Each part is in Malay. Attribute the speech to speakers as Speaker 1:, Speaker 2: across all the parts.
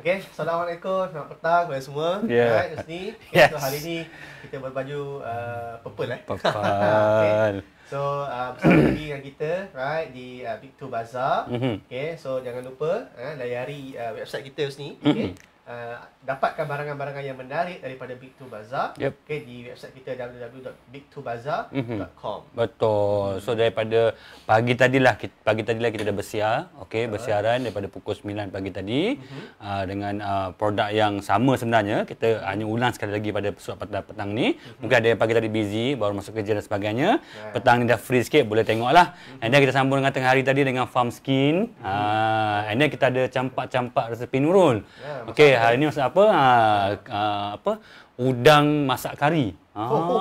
Speaker 1: Okay, Assalamualaikum, selamat petang kepada semua. Ya. Yeah. Right, Yusni. Okay, yes. So, hari ni kita berbaju uh, purple eh. Purple. okay. So, uh, bersama lagi dengan kita, right, di uh, Big Two Bazaar. Mm-hmm. Okay, so jangan lupa uh, layari uh, website kita, Yusni. Okay. Mm-hmm. Eh, dapatkan barangan-barangan yang menarik daripada Big Two Bazaar yep. okay, di website kita www.bigtwobazaar.com mm-hmm.
Speaker 2: betul so daripada pagi tadi lah, pagi tadi lah kita dah bersiar okey bersiaran daripada pukul 9 pagi tadi mm-hmm. aa, ah, dengan aa, ah, produk yang sama sebenarnya kita hanya ulang sekali lagi pada petang, petang ni mm-hmm. mungkin ada yang pagi tadi busy baru masuk kerja dan sebagainya yeah. petang ni dah free sikit boleh tengoklah mm-hmm. and then kita sambung dengan tengah hari tadi dengan farm skin mm-hmm. aa, ah, and then kita ada campak-campak resepi Nurul yeah, okey okey hari ni masak apa? Ha, ha apa? Udang masak kari. Ha oh, oh,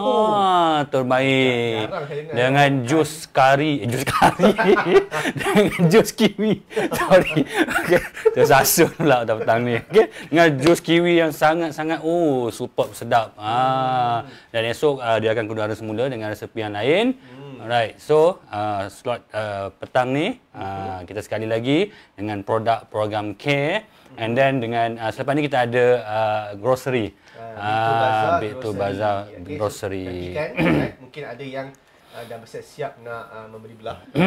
Speaker 2: oh. terbaik. Ya, dengan dengan jus kari, eh, jus kari. dengan jus kiwi. Sorry. Okey. Tersasun pula dah petang ni. Okay, Dengan jus kiwi yang sangat-sangat oh super sedap. Ha dan esok uh, dia akan keluar semula dengan resepi yang lain. Hmm. Alright, so uh, slot uh, petang ni uh, kita sekali lagi dengan produk program care hmm And then dengan uh, selepas ni kita ada uh, grocery. Uh, Bit to bazaar grocery. Bazaar, okay. grocery. So, kan,
Speaker 1: mungkin ada yang uh, dah bersiap siap nak uh, membeli belah. ha,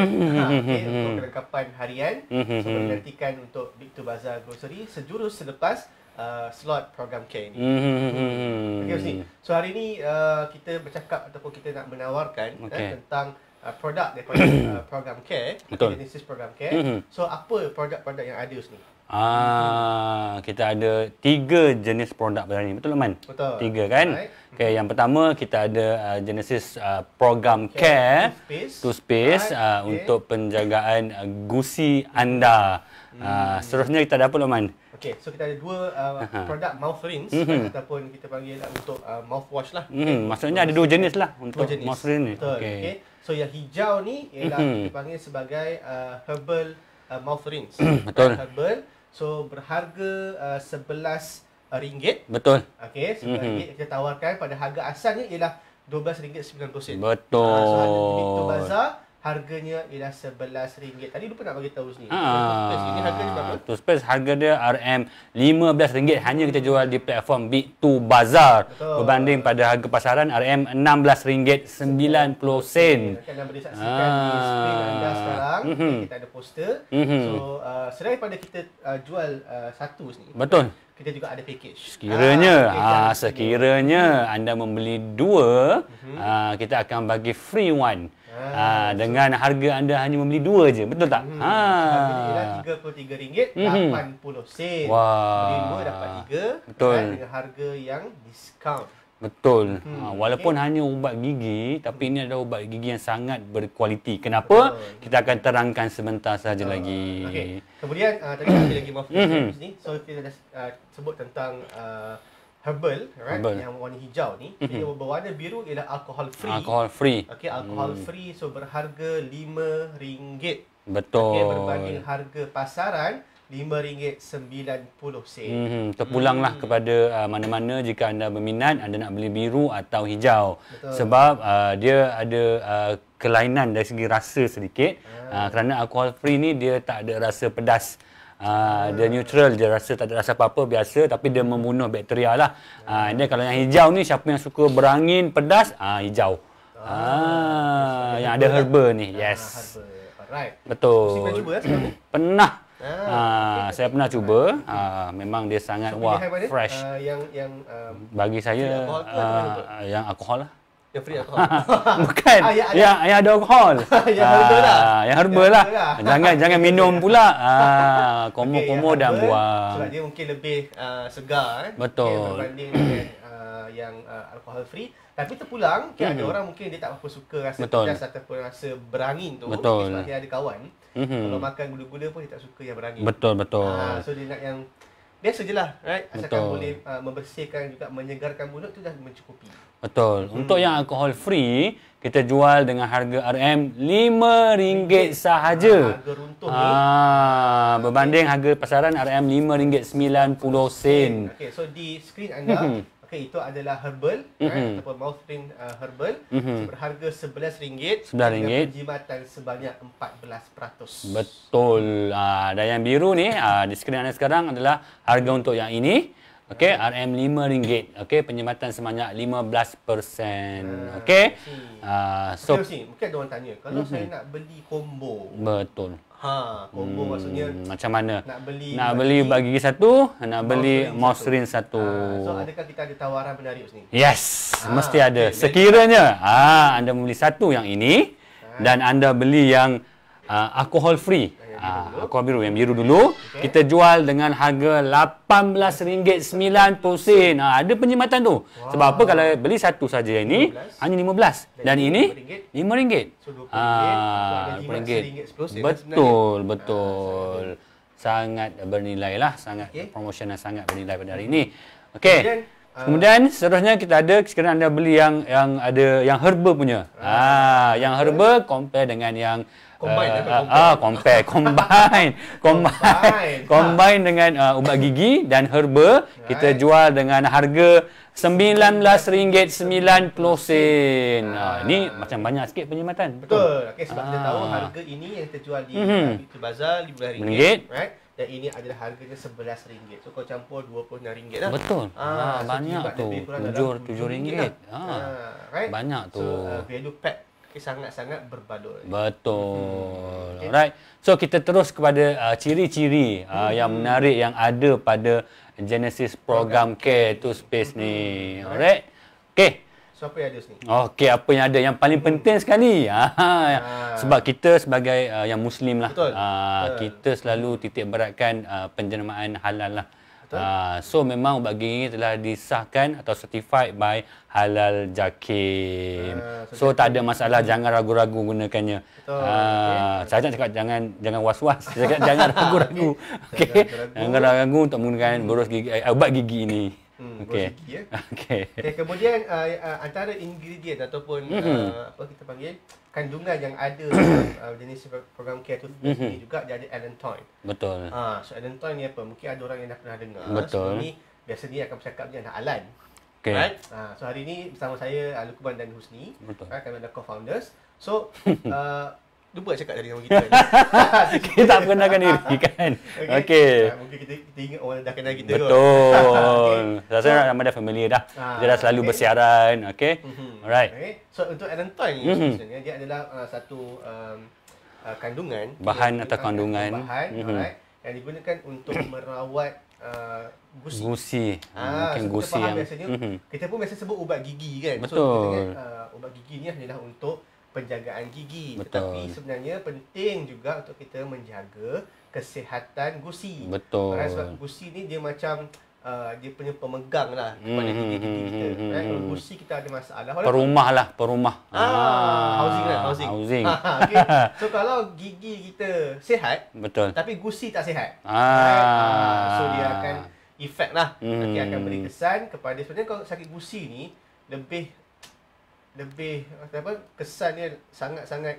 Speaker 1: okay, untuk kelengkapan harian. so, menantikan untuk Bit to bazaar grocery sejurus selepas Uh, slot program K ni. Mm-hmm. Okay, so hari ni uh, kita bercakap ataupun kita nak menawarkan eh, okay. eh, tentang uh, produk daripada uh, program K jenis program K. Mm-hmm. So apa produk-produk yang ada sini?
Speaker 2: Ah, kita ada tiga jenis produk pada hari ini. Betul, Man? Betul. Tiga, kan? Okay, yang pertama, kita ada uh, Genesis uh, Program Care, Care to
Speaker 1: Space, to space uh, untuk
Speaker 2: penjagaan uh, gusi anda. Hmm. seterusnya, kita ada apa, Loman?
Speaker 1: Okay, so kita ada dua uh, produk mouth rinse mm-hmm. ataupun kita panggil lah untuk uh, mouthwash lah. Mm-hmm. Okay. Maksudnya, ada dua jenis lah untuk jenis. mouth rinse ni. Betul. Okay. So, yang hijau ni ialah mm-hmm. kita panggil sebagai uh, herbal uh, mouth rings. Betul. Herbal. So berharga uh, sebelas uh, ringgit. Betul. Okay, sebelas mm-hmm. ringgit kita tawarkan pada harga asalnya ialah dua belas ringgit sembilan puluh sen. Betul. Uh, so ada di Bazaar harganya ialah RM11. Tadi lupa nak bagi tahu sini. Ha.
Speaker 2: Tu space harga dia RM15 hanya kita jual di platform Big 2 bazaar Betul. berbanding pada harga pasaran RM16.90. Akan
Speaker 1: boleh saksikan ha. di ah. screen anda sekarang. Mm-hmm. Kita ada poster. Mm-hmm. So uh, selain pada kita uh, jual uh, satu sini. Betul. Kita juga ada package. Sekiranya ah, okay, ah, ha,
Speaker 2: sekiranya anda membeli dua, mm-hmm. uh, kita akan bagi free one. Ha, ha, dengan harga anda hanya membeli dua je, betul tak? Hmm, ha. Harga ialah
Speaker 1: RM33.80. Hmm. Beli dua dapat tiga betul. dengan harga yang diskaun.
Speaker 2: Betul. Hmm, ha, walaupun okay. hanya ubat gigi, tapi hmm. ini adalah ubat gigi yang sangat berkualiti. Kenapa? Betul. Kita akan terangkan sebentar sahaja uh, lagi. Okay.
Speaker 1: Kemudian, uh, tadi saya lagi mahu hmm. fokus sini, So, kita dah uh, sebut tentang uh, herbal, right? Herbal. Yang warna hijau ni. Mm-hmm. yang berwarna biru ialah alcohol free. Alcohol free. Okey, alcohol mm. free so berharga RM5. Betul. Okey, berbanding harga pasaran RM5.90. Hmm, terpulanglah hmm.
Speaker 2: kepada uh, mana-mana jika anda berminat anda nak beli biru atau hijau. Betul. Sebab uh, dia ada uh, kelainan dari segi rasa sedikit. Hmm. Uh, kerana alcohol free ni dia tak ada rasa pedas. Ha, dia neutral dia rasa tak ada rasa apa-apa biasa tapi dia membunuh bakteria lah. Ha, dia kalau yang hijau ni siapa yang suka berangin pedas ah ha, hijau. Ha, ah, ah yang ada herba lah. ni. Yes. Herba.
Speaker 1: Right. Betul. Cuba, ya,
Speaker 2: pernah. Ha, ha, okay. saya pernah cuba. Ha, memang dia sangat so, wah fresh. Uh,
Speaker 1: yang yang um,
Speaker 2: bagi saya yang alkohol, uh, yang alkohol lah. Yang free alcohol. Bukan. Ah, ya, yang, yang, ada alcohol. yang herbal lah. Ah, yang herbal lah. lah. jangan jangan minum pula. Ah, komo-komo okay, dah buang. Sebab dia
Speaker 1: mungkin lebih uh, segar. Eh? Betul. Okay, berbanding dengan uh, yang uh, alkohol free. Tapi terpulang, okay, mm-hmm. ada orang mungkin dia tak apa suka rasa Betul. pedas ataupun rasa berangin tu. Betul. Sebab dia ada kawan. Mm-hmm. Kalau makan gula-gula pun dia tak suka yang berangin. Betul, betul. Ha, so dia nak yang biasa je lah right? asalkan betul. boleh uh, membersihkan juga menyegarkan mulut tu dah mencukupi
Speaker 2: betul hmm. untuk yang alkohol free kita jual dengan harga RM5 ringgit sahaja. Ah, harga runtuh ni. Ah, eh. berbanding harga pasaran RM5.90. Okay,
Speaker 1: so di skrin anda hmm maka itu adalah herbal mm-hmm. right, ataupun mouth rinse uh, herbal mm-hmm. berharga RM11 dengan penjimatan sebanyak 14%.
Speaker 2: Betul. Uh, ah, dan yang biru ni uh, di skrin anda sekarang adalah harga untuk yang ini. Okey, hmm. RM5. Okey, penjimatan sebanyak 15%. Uh, ah, Okey. Uh, so okay, mesti,
Speaker 1: mungkin ada orang tanya, kalau mm-hmm. saya nak beli
Speaker 2: combo. Betul. Ha, combo hmm, maksudnya macam mana? Nak beli nak beli bagi satu, nak beli mosrin satu. satu. Ha, so adakah
Speaker 1: kita ada tawaran penarik sini?
Speaker 2: Yes, ha, mesti ada. Okay, Sekiranya ha, anda membeli satu yang ini ha. dan anda beli yang uh, alcohol free. Ah, dulu. Aku biru yang biru dulu. Okay. Kita jual dengan harga RM18.90. Ha, ah, ada penjimatan tu. Wow. Sebab apa kalau beli satu saja yang ini, hanya RM15. Dan ini RM5. So RM20. RM10. Ah, betul, betul. Uh, sangat bernilai lah. Sangat okay. promotion yang sangat bernilai pada hari ini. Okey. Kemudian uh, seterusnya kita ada sekarang anda beli yang yang ada yang herba punya. Uh, ah, yang herba compare dengan yang combine uh, uh, compare combine combine combine, combine dengan uh, ubat hmm. gigi dan herba right. kita jual dengan harga RM19.90 uh, ah, ini macam banyak sikit penjimatan betul hmm. okey sebab uh. kita tahu harga ini yang kita jual di mm-hmm. di bazar RM15
Speaker 1: right dan ini adalah harganya sebelas ringgit. So kau campur dua puluh ringgit lah. Betul. Ah, ha, banyak tu. Tujuh tujuh ringgit. ringgit lah. right? Banyak tu. So uh, value pack sangat-sangat
Speaker 2: berbalut. Betul. Hmm. Okay. Alright. So kita terus kepada uh, ciri-ciri uh, hmm. yang menarik yang ada pada Genesis Program K to space ni. Mm-hmm. Alright. Okay.
Speaker 1: So apa yang ada sini?
Speaker 2: Okay, apa yang ada yang paling hmm. penting sekali. Ha. Sebab ah. kita sebagai uh, yang Muslim lah, Uh, kita selalu titik beratkan uh, penjenamaan halal lah. Uh, so memang ubat ini telah disahkan atau certified by Halal Jakim. Uh, so tak ada masalah hmm. jangan ragu-ragu gunakannya. Betul. Uh, ah, okay. saya cakap jangan jangan was-was, cakap jangan ragu-ragu.
Speaker 1: Okey. Jangan ragu, ragu untuk menggunakan hmm.
Speaker 2: boros gigi uh, ubat gigi ini. Hmm, Okey. ya. okay. okay.
Speaker 1: kemudian uh, uh, antara ingredient ataupun hmm uh, apa kita panggil kandungan yang ada dalam uh, jenis program care tu sendiri mm-hmm. juga dia ada allantoin.
Speaker 2: Betul. Ah, uh,
Speaker 1: so allantoin ni apa? Mungkin ada orang yang dah pernah dengar. Betul. Sebelum ni biasanya akan bercakap ni adalah Alan. Okay. Right? Uh, ah, so hari ini bersama saya uh, dan Husni. Betul. Uh, kami co-founders. So uh, Lupa nak cakap tadi orang kita.
Speaker 2: kita tak perkenalkan diri kan. Okey. Okay. Ah,
Speaker 1: mungkin kita, kita ingat orang dah kenal kita. Betul. okay. Rasanya so, ramai dah
Speaker 2: familiar dah. Ah, kita dah selalu okay. bersiaran. Okey. Mm-hmm. Alright.
Speaker 1: Okay. So untuk Aaron Toy ni mm-hmm. dia adalah uh, satu um, uh, kandungan. Bahan atau kandungan. Bahan. Mm-hmm. Alright. Yang digunakan untuk merawat Uh, gusi. Ah, hmm, Mungkin yang... biasanya, mm-hmm. kita pun biasa sebut ubat gigi kan. Betul. So, kita uh, ubat gigi ni adalah untuk penjagaan gigi Betul. tetapi sebenarnya penting juga untuk kita menjaga kesihatan gusi.
Speaker 2: Betul. Right, sebab
Speaker 1: gusi ni dia macam uh, dia punya pemegang lah hmm, kepada gigi-gigi mm-hmm. kita. Hmm, hmm, kalau right? mm-hmm. gusi kita ada masalah. Perumah lah,
Speaker 2: perumah. Ah, ah, housing lah, housing. housing. Ah, ah, okay.
Speaker 1: So kalau gigi kita sihat, Betul. tapi gusi tak sihat.
Speaker 2: Ah. Right? Uh, so dia akan
Speaker 1: efek lah. Mm. Nanti akan beri kesan kepada sebenarnya kalau sakit gusi ni, lebih lebih apa kesan dia sangat-sangat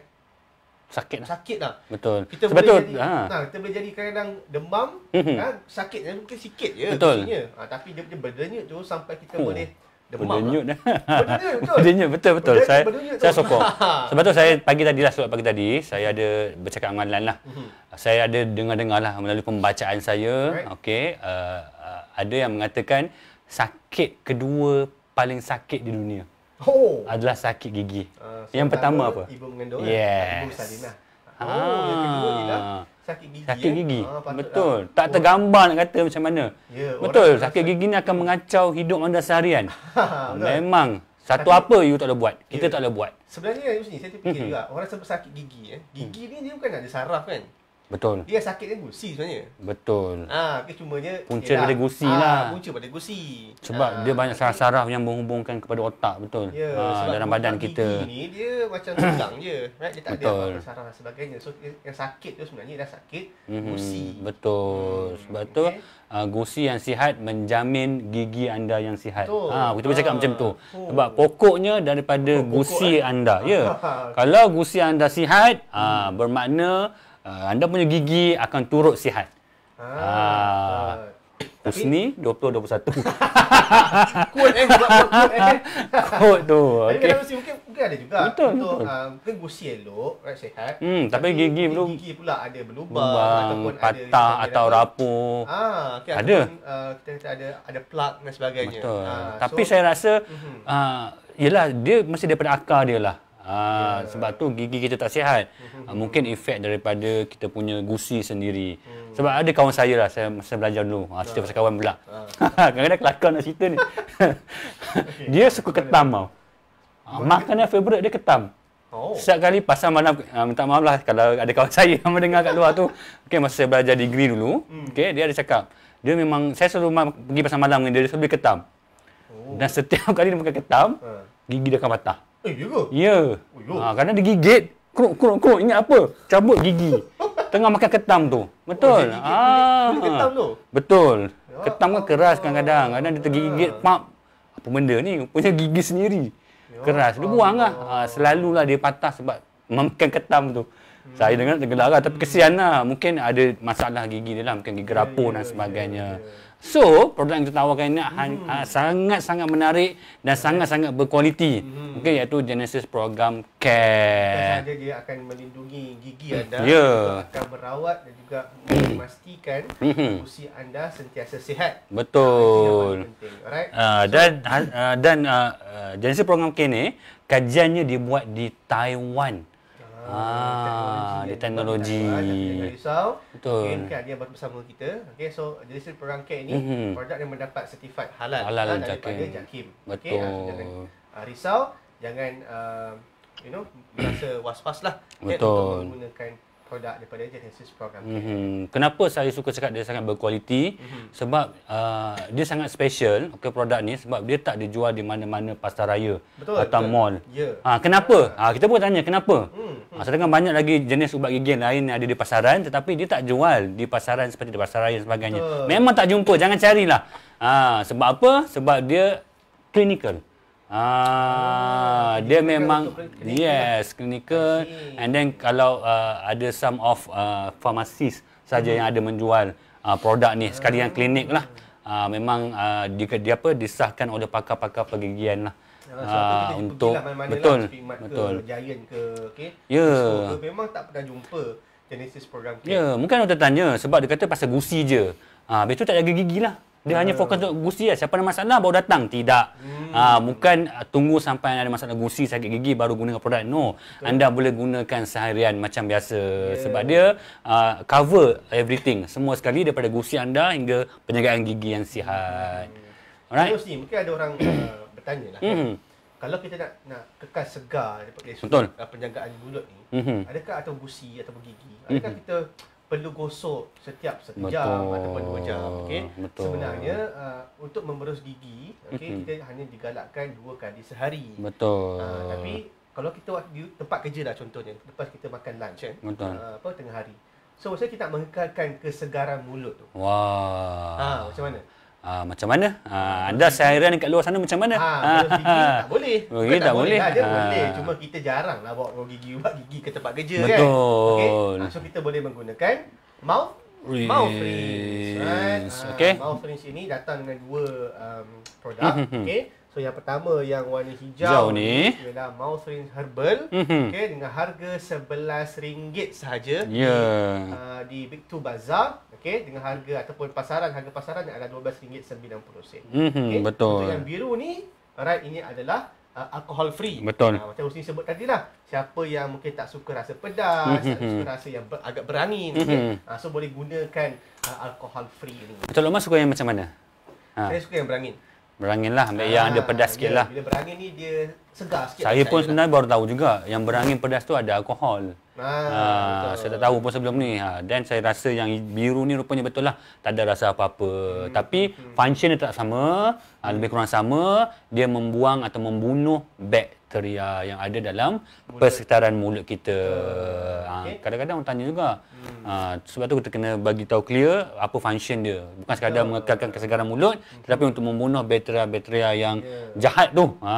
Speaker 1: sakit lah. sakit lah betul kita Sebab boleh betul. jadi ha. Ha, kita boleh jadi kadang demam kan ha, sakit eh, mungkin sikit je betul ha, tapi dia punya berdenyut tu sampai kita hmm. boleh
Speaker 2: demam lah. berdenyut lah. betul berdenyut betul betul saya saya sokong sebab tu saya pagi tadi lah sebab pagi tadi saya ada bercakap dengan lain lah mhm. saya ada dengar-dengar lah melalui pembacaan saya okey uh, ada yang mengatakan sakit kedua paling sakit di dunia oh. adalah sakit gigi. Uh, so yang pertama apa? Ibu mengandung. Lah. Yes. Ibu salinah. Ha. Oh, ah. yang kedua ialah sakit gigi. Sakit eh? gigi. Ya? Betul. Lah. Tak tergambar nak kata macam mana. Yeah, Betul. Sakit gigi ni akan mengacau hidup anda seharian.
Speaker 1: Memang
Speaker 2: satu sakit. apa you tak boleh buat. Kita yeah. tak boleh buat.
Speaker 1: Sebenarnya ni saya terfikir mm-hmm. juga orang sebab sakit gigi eh. Gigi mm. ni dia bukan ada saraf kan? Betul. Dia sakit dia gusi sebenarnya.
Speaker 2: Betul. Ah,
Speaker 1: ha, okay, cumanya punca ialah, gusi ha, lah. punca pada gusi.
Speaker 2: Sebab ha, dia banyak saraf-saraf yang menghubungkan kepada otak, betul. Ya, ha, sebab dalam badan kita. Gigi ni dia
Speaker 1: macam tegang je. Right? Dia tak betul. ada saraf dan sebagainya. So yang sakit tu sebenarnya dah sakit mm-hmm. gusi.
Speaker 2: Betul. Hmm, sebab okay. tu Uh, gusi yang sihat menjamin gigi anda yang sihat. Ha, kita boleh cakap ha. macam tu. Sebab pokoknya daripada pokok, pokok gusi anda. anda. Ya. Yeah. Kalau gusi anda sihat, hmm. uh, bermakna uh, anda punya gigi akan turut sihat. Ah. Uh, Husni 2021. Kod
Speaker 1: eh kod eh.
Speaker 2: Kod tu. Okey.
Speaker 1: Mungkin mungkin ada juga. Betul. Untuk betul. Uh, mungkin gusi elok, right, sehat. Hmm, tapi, tapi gigi belum. Gigi pula ada berlubang, berlubang ataupun patah ada atau
Speaker 2: rapuh. Ah, okay, ada. Ataupun,
Speaker 1: uh, kita, kita ada ada plug dan sebagainya. Betul. Uh, tapi so, saya
Speaker 2: rasa uh, yelah, dia mesti daripada akar dia lah. Ah, yeah. Sebab tu gigi kita tak sihat. Uh, mungkin efek daripada kita punya gusi sendiri. Hmm. Sebab ada kawan saya lah, saya masa belajar dulu. Ha, cerita ah. pasal kawan pula. Kadang-kadang kelakar nak cerita ni. dia suka ketam tau. Ha, makanan favourite dia ketam. Oh. Setiap kali pasal mana minta maaf lah kalau ada kawan saya yang mendengar kat luar tu. Okay, masa saya belajar degree dulu, hmm. okay, dia ada cakap. Dia memang, saya selalu pergi pasal malam dengan dia, dia selalu ketam. Oh. Dan setiap kali dia makan ketam, gigi dia akan patah. Eh, ya ke? Oh, ya. Ha, kerana dia gigit. Kruk, kruk, kruk. Ingat apa? Cabut gigi. Tengah makan ketam tu. Betul. Oh, ah. ketam tu? Betul. Ya. Ketam kan keras kadang-kadang. Kadang-kadang dia tergigit, ya. pap. Apa benda ni? Punya gigi sendiri. Ya. Keras. Dia buang lah. Ha, selalulah dia patah sebab makan ketam tu. Hmm. Saya dengar tergelarah. Tapi kesian lah. Mungkin ada masalah gigi dia lah. Mungkin gigi ya, rapuh ya, ya, ya, dan sebagainya. Ya, ya, ya. So, produk yang kita tawarkan ini hmm. Ha- sangat-sangat hmm. menarik dan sangat-sangat berkualiti. Hmm. Okey, iaitu Genesis Program Care. Dan
Speaker 1: dia akan melindungi gigi hmm. anda. Ya. Yeah. Akan merawat dan juga memastikan hmm. usi anda sentiasa sihat.
Speaker 2: Betul. Dan uh, ah, so, dan uh, dan uh, Genesis Program Care ni, kajiannya dibuat di Taiwan. Ah, teknologi. Dia teknologi. Risau.
Speaker 1: Betul. Okay, kan, dia bersama kita. Okay, so, jenis perangkat ini, mm-hmm. produk yang mendapat sertifikat halal, halal daripada Jakim. Jakim. Ah, Betul. Okay, jangan, uh, risau. Jangan, uh, you know, merasa was-was lah. Betul. untuk menggunakan produk daripada Genesis program.
Speaker 2: Mm-hmm. Kenapa saya suka cakap dia sangat berkualiti? Mm-hmm. Sebab uh, dia sangat special okay, produk ni sebab dia tak dijual di mana-mana pasar raya betul, atau betul. mall. Yeah. Ha, kenapa? Ha, kita pun tanya kenapa? Mm-hmm. Ha, sedangkan banyak lagi jenis ubat gigi lain yang ada di pasaran tetapi dia tak jual di pasaran seperti di pasar raya dan sebagainya. Betul. Memang tak jumpa, jangan carilah. Ha, sebab apa? Sebab dia clinical. Ah, oh, dia memang yes, clinical and then kalau uh, ada some of uh, pharmacies saja hmm. yang ada menjual uh, produk ni sekali yang ah. klinik lah. Uh, memang uh, dia, dia apa disahkan oleh pakar-pakar pergigian lah. Uh, so, uh, untuk lah, lah betul lah, betul
Speaker 1: giant ke okey
Speaker 2: yeah. so,
Speaker 1: memang tak pernah jumpa Genesis program yeah,
Speaker 2: mungkin orang tanya sebab dia kata pasal gusi je ah uh, betul tak jaga gigi lah dia uh. hanya fokus untuk gusi lah. Siapa ada masalah baru datang. Tidak. Hmm. Uh, bukan ah, tunggu sampai ada masalah gusi sakit gigi baru gunakan produk. No. Betul. Anda boleh gunakan seharian macam biasa. Yeah. Sebab dia uh, cover everything. Semua sekali daripada gusi anda hingga penjagaan gigi yang sihat. Hmm.
Speaker 1: Alright? Terus ni mungkin ada orang uh, bertanya lah. Hmm. Kalau kita nak, nak kekal segar daripada penjagaan mulut ni. Hmm. Adakah atau gusi atau gigi. Hmm. Adakah hmm. kita perlu gosok setiap satu Betul. jam ataupun dua jam. Okay? Sebenarnya uh, untuk memberus gigi, okay, mm-hmm. kita hanya digalakkan dua kali sehari.
Speaker 2: Betul. Uh, tapi
Speaker 1: kalau kita di tempat kerja lah contohnya, lepas kita makan lunch kan, Uh, apa, tengah hari. So, saya kita nak mengekalkan kesegaran mulut tu.
Speaker 2: Wah. Ha, macam mana? Uh, macam mana? Uh, anda sehairan dekat luar sana macam mana? Ha, ha, ha, tak boleh. Bukan tak, tak boleh. boleh. Ha, boleh.
Speaker 1: Cuma kita jarang lah bawa gigi gigi, buat gigi ke tempat kerja Betul. kan? Betul. Okay. Ha, ah, so, kita boleh menggunakan mouth rinse. Mouth rinse. Right? Ha, okay. Mouth rinse ini datang dengan dua um, produk. Hmm, hmm, hmm. okay. So yang pertama yang warna hijau, hijau ni ialah mouth rinse herbal mm-hmm. okay, dengan harga RM11 sahaja yeah. Ya. di, uh, di Big Two Bazaar okay, dengan harga ataupun pasaran harga pasaran yang adalah RM12.90. Mm-hmm, okay. Betul. So, yang biru ni, right, ini adalah Uh, alcohol
Speaker 2: free. Betul. Uh, macam
Speaker 1: Husni sebut tadi lah. Siapa yang mungkin tak suka rasa pedas, mm-hmm. tak mhm, suka mhm. rasa yang ber, agak berangin. Mm-hmm. Okay? Uh, ah, so boleh gunakan uh, alcohol free ni.
Speaker 2: Betul Omar suka yang macam mana? Ha. Saya suka yang berangin. Berangin lah, ambil ha, yang ada ah, pedas sikit lah. Bila
Speaker 1: berangin ni dia segar sikit. Saya pun saya
Speaker 2: sebenarnya lah. baru tahu juga yang berangin pedas tu ada alkohol. Ha, ha, saya tak tahu pun sebelum ni. Ha, then saya rasa yang biru ni rupanya betul lah. Tak ada rasa apa-apa. Hmm. Tapi hmm. hmm. function dia tak sama. Ha, lebih kurang sama. Dia membuang atau membunuh bakteria bakteria yang ada dalam mulut. persekitaran mulut kita. Ah, okay. Ha, kadang-kadang orang tanya juga. Hmm. Ha, sebab tu kita kena bagi tahu clear apa function dia. Bukan sekadar yeah. mengekalkan kesegaran mulut okay. Hmm. tetapi untuk membunuh bakteria-bakteria yang yeah. jahat tu. Ha.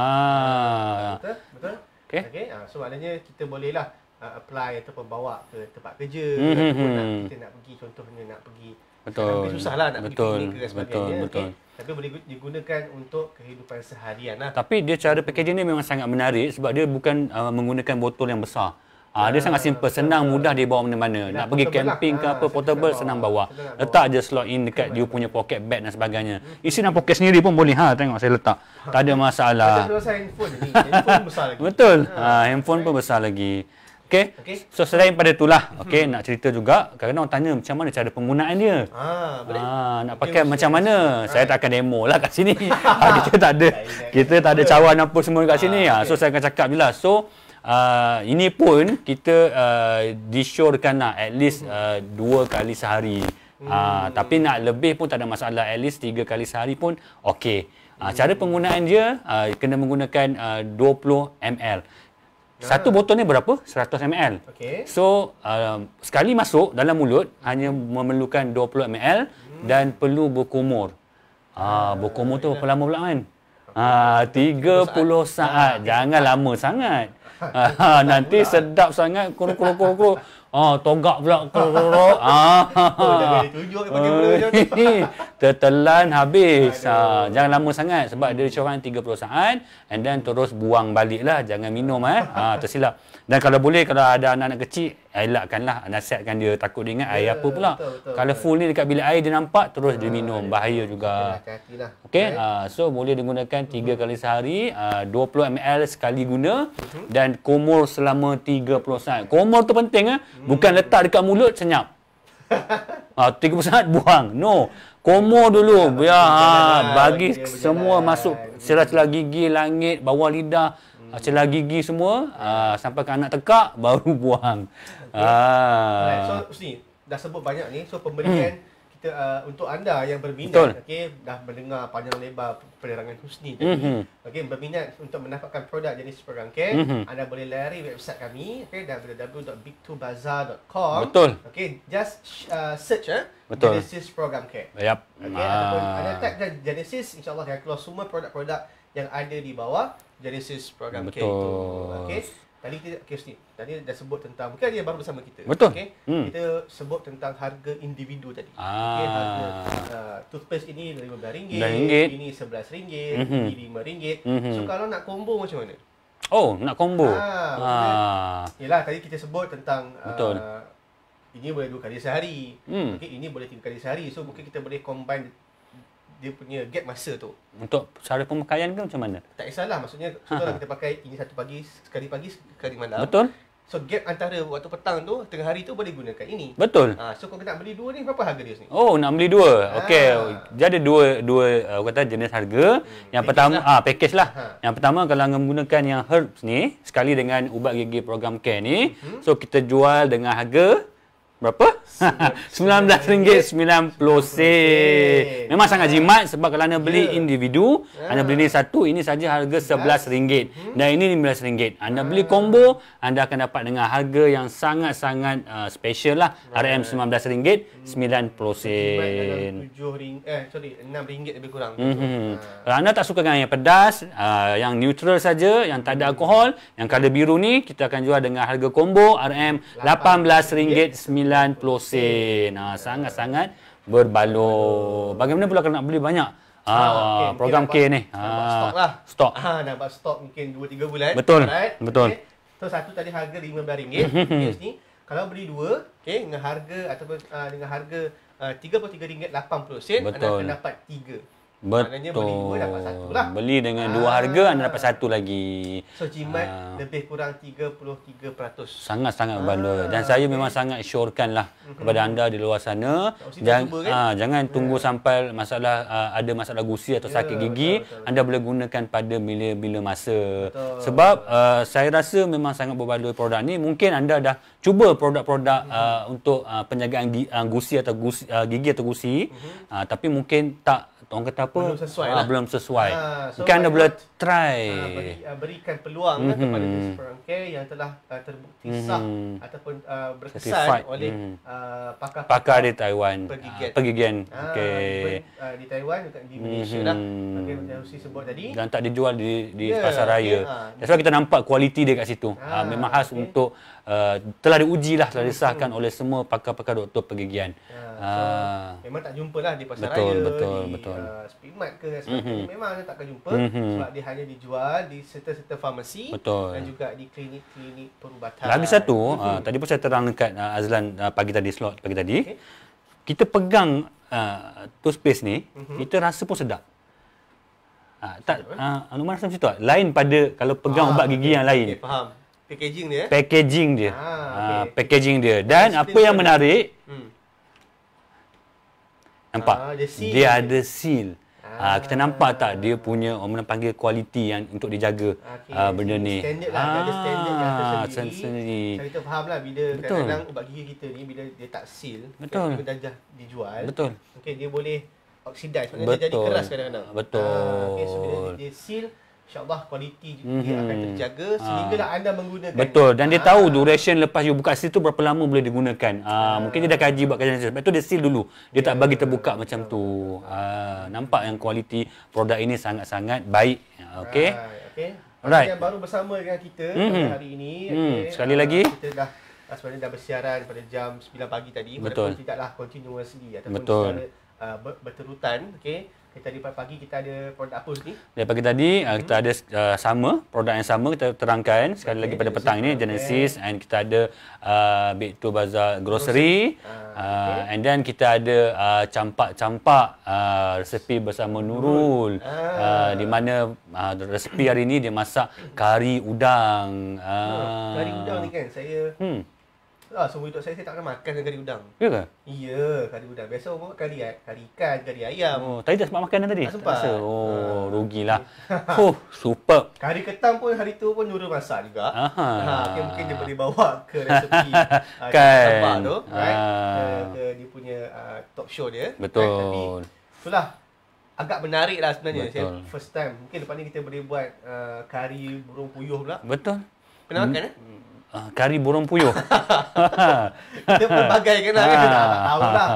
Speaker 1: Betul? Betul? Okey. Okay. Ha, so maknanya kita bolehlah uh, apply ataupun bawa ke tempat kerja mm-hmm. nak, mhm. kita nak pergi contohnya nak pergi Betul. Tapi susahlah nak betul. pergi klinik ke sebagainya. Betul, betul. Okay. Tapi boleh digunakan untuk kehidupan seharian
Speaker 2: lah. Tapi dia cara packaging ni memang sangat menarik sebab dia bukan uh, menggunakan botol yang besar. Uh, dia ah, sangat simple, senang, mudah dia bawa mana-mana. Nak, nak pergi lah. camping lah. ke ah, apa, portable, bawa. senang bawa. Letak je slot in dekat dia punya pocket bag dan sebagainya. Hmm. Isi dalam pocket sendiri pun boleh. Ha, tengok saya letak. Tak ada masalah. Ada handphone ni. Handphone besar lagi. Betul. Ha, handphone pun besar lagi. Okey. Okay. So selain pada itulah, okey hmm. nak cerita juga kerana orang tanya macam mana cara penggunaan dia. Ah, Ah, nak pakai okay, macam mana? Right. Saya tak akan demo lah kat sini. Ah, kita tak ada. kita tak ada cawan apa semua kat sini. Ah, ah okay. So saya akan cakap jelah. So uh, ini pun kita uh, disyorkan lah at least uh, dua kali sehari. Hmm. Ah, tapi nak lebih pun tak ada masalah. At least tiga kali sehari pun okey. Ah, cara penggunaan dia uh, kena menggunakan uh, 20 ml. Ah. Satu botol ni berapa? 100 ml. Okay. So, uh, sekali masuk dalam mulut hmm. hanya memerlukan 20 ml hmm. dan perlu berkumur. Ah, uh, berkumur tu ya. berapa lama pula kan? Ah, 30 saat. Ah, Jangan lama sangat. Ha, nanti sedap sangat kuruk kuruk kuruk Ah, tonggak pula. Ah. Oh, tunjuk Tertelan habis. Ah, jangan lama sangat sebab dia dicurahkan 30 saat and then terus buang baliklah. Jangan minum eh. Ah, tersilap. Dan kalau boleh kalau ada anak-anak kecil elakkanlah nasihatkan dia takut dia ingat yeah, air ya, apa pula. Betul, betul, kalau betul. full ni dekat bilik air dia nampak terus ha, dia ah, minum ya. bahaya dia juga. Lah. Okey okay. uh, eh? ah, so boleh digunakan 3 mhm. uh-huh. kali sehari ah, uh, 20 ml sekali guna uh-huh. dan komor selama 30 saat. Komor tu penting eh uh bukan letak dekat mulut senyap. Ah uh, 30 saat buang. No. Komor dulu biar ha, bagi ya, semua masuk celah-celah gigi, langit, bawah lidah Uh, celah gigi semua uh, sampai ke anak tekak baru buang. Okay. Ya. Uh. Ah. Right. So
Speaker 1: sini dah sebut banyak ni so pemberian hmm. kita uh, untuk anda yang berminat okey dah mendengar panjang lebar penerangan Husni tadi hmm okey berminat untuk mendapatkan produk jenis perangkir hmm anda boleh lari website kami okey www.big2bazaar.com betul okey just uh, search eh betul. Genesis program care yep okey ah. ataupun anda tag Genesis insyaallah dia keluar semua produk-produk yang ada di bawah Genesis program Betul. care itu. Okay. Tadi kita okay, sini. Tadi dah sebut tentang mungkin dia baru bersama kita. Betul. Okay. Hmm. Kita sebut tentang harga individu tadi. Ah. Okay, harga uh, toothpaste ini RM15, ini RM11, mhm. ini RM5. Mhm. So kalau nak combo macam mana?
Speaker 2: Oh, nak combo. Ah. ah. Okay.
Speaker 1: tadi kita sebut tentang Uh, ini boleh dua kali sehari. Hmm. Okay, ini boleh tiga kali sehari. So mungkin kita boleh combine dia punya gap masa tu.
Speaker 2: Untuk cara pemakaian ke macam mana?
Speaker 1: Tak kisahlah maksudnya ha, contohlah ha. kita pakai ini satu pagi, sekali pagi, sekali malam. Betul. So gap antara waktu petang tu tengah hari tu boleh gunakan ini. Betul. Ha, so kau kena beli dua ni berapa harga dia sini?
Speaker 2: Oh, nak beli dua. Ha. Okey. Jadi dua dua uh, kata jenis harga. Hmm, yang pertama lah. ah ha, package lah. Ha. Yang pertama kalau menggunakan yang herbs ni sekali dengan ubat gigi program care ni, hmm. so kita jual dengan harga Berapa? RM19.90. Memang sangat jimat sebab kalau anda beli ya. individu, ya. anda beli ni satu, ini saja harga RM11. Hmm. Dan ini RM15. Anda beli ah. combo, anda akan dapat dengan harga yang sangat-sangat uh, special lah. RM19.90. Hmm. Jimat dalam RM7,
Speaker 1: eh sorry, RM6 lebih kurang.
Speaker 2: Hmm, hmm, hmm. Ah. Kalau anda tak suka dengan yang pedas, uh, yang neutral saja, yang tak ada alkohol, yang kala biru ni, kita akan jual dengan harga combo RM18.90. 90 sen. Ah sangat-sangat berbaloi. Bagaimana pula kalau nak beli banyak? ha, ah, ha, okay. program K ni. Ah ha, stok lah. Stok.
Speaker 1: Ah ha, dapat stok mungkin 2 3 bulan. Betul. Alright. Betul. Okay. So satu tadi harga RM15 hmm, hmm, hmm. ni. Kalau beli dua, okay, dengan harga ataupun uh, dengan harga RM33.80 uh, anda akan dapat tiga. Betul. beli dua dapat satu lah. Beli dengan dua ah. harga
Speaker 2: anda dapat satu lagi. So
Speaker 1: jimat Aa. Ah. lebih kurang 33%. Sangat-sangat
Speaker 2: ah, berbanda. Dan saya okay. memang sangat syorkan lah mhm. kepada anda di luar sana. Jangan, cuba, kan? Aa, jangan tunggu ya. sampai masalah uh, ada masalah gusi atau yeah, sakit gigi. Betul, betul, Anda boleh gunakan pada bila-bila masa. Betul. Sebab uh, saya rasa memang sangat berbanda produk ni. Mungkin anda dah cuba produk-produk hmm. uh, untuk uh, penjagaan gi, uh, gusi atau gusi, uh, gigi atau gusi hmm. uh, tapi mungkin tak orang kata apa belum sesuai uh, lah. belum sesuai uh, so mungkin anda boleh try uh, beri,
Speaker 1: berikan peluang hmm. lah kepada hmm. seorang yang telah uh, terbukti mhm. sah hmm. ataupun uh, berkesan Certified. oleh hmm. uh, pakar pakar di Taiwan pergigian uh, okay. uh, di Taiwan dekat di Malaysia hmm. lah mhm. sebut tadi dan tak dijual
Speaker 2: di di yeah, pasar raya. Okay, ha. Sebab kita nampak kualiti dia kat situ. Ha, ha, memang khas okay. untuk uh, telah diuji lah, telah hmm. disahkan oleh semua pakar-pakar doktor pergigian. Ha, uh, memang tak jumpa
Speaker 1: lah di pasar betul, raya, betul, di betul. Uh, Spimat ke sebagainya. Mm-hmm. Memang tak akan jumpa mm-hmm. sebab dia hanya dijual di serta-serta farmasi betul. dan juga di klinik-klinik perubatan. Lagi satu, uh, tadi
Speaker 2: pun saya terang dekat uh, Azlan uh, pagi tadi, slot pagi tadi. Okay. Kita pegang uh, toothpaste ni, mm-hmm. kita rasa pun sedap. Uh, tak, uh, Anuman rasa macam tu lah. Lain pada kalau pegang ah, ubat gigi okay. yang lain. Okay,
Speaker 1: faham packaging dia eh? packaging dia ah, ah okay. uh,
Speaker 2: packaging dia dan oh, apa yang menarik hmm. nampak ah, dia, dia ada seal ah. uh, kita nampak tak dia punya orang panggil kualiti yang untuk dijaga okay. Ah, benda ni lah, standard lah ah, ada standard sendiri sendiri kita
Speaker 1: fahamlah bila betul. kadang-kadang ubat gigi kita ni bila dia tak seal kan, betul. dia dah dijual betul okey dia boleh oksidasi maknanya jadi keras kadang-kadang betul ah, okay, so bila dia seal InsyaAllah kualiti dia mm-hmm. akan terjaga ah. sehingga ha. anda menggunakan. Betul. Dan dia ha. tahu
Speaker 2: duration lepas you buka seal tu berapa lama boleh digunakan. Ha. Ha. Mungkin dia dah kaji buat kajian. Sebab tu dia seal dulu. Dia yeah. tak ya, bagi terbuka yeah. macam tu. Ha. Nampak yang kualiti produk ini sangat-sangat baik. Okay. Right.
Speaker 1: okay. Right. baru bersama dengan kita mm-hmm. hari ini. Mm. Sekali ha. lagi. Kita dah sebenarnya dah bersiaran pada jam 9 pagi tadi. Betul. Tidaklah continuously ataupun Betul. secara uh, berterutan. Okay tadi pagi kita ada produk apa sini?
Speaker 2: Dari pagi tadi hmm. kita ada uh, sama produk yang sama kita terangkan sekali okay, lagi pada petang ini Genesis and kita ada uh, Big to Bazaar grocery uh, ah, okay. and then kita ada uh, campak-campak uh, resepi bersama Nurul uh. Uh, di mana uh, resepi hari ini dia masak kari udang. Uh, oh, kari udang ni ah. kan saya hmm.
Speaker 1: Ah, seumur hidup saya, saya tak pernah makan dengan kari udang. Ya ke? Ya, kari udang. Biasa orang makan kari, kari ikan, kari ayam. Oh,
Speaker 2: tadi tak sempat makan dah tadi? Tak ah, sempat. Tak oh, ha. rugilah. oh, superb.
Speaker 1: Kari ketam pun hari tu pun nyuruh masak juga. Aha. Ha, ah, okay, mungkin dia boleh bawa ke resepi uh, kan. tu. Right? Ke, ke, dia punya uh, talk show dia. Betul. Right? Tapi, itulah. Agak menarik lah sebenarnya. Betul. Saya, first time. Mungkin lepas ni kita boleh buat uh, kari burung puyuh pula. Betul.
Speaker 2: Kenapa? hmm. makan eh? Hmm. Ah, kari burung puyuh. Dia pelbagai kan lah. Tahu lah.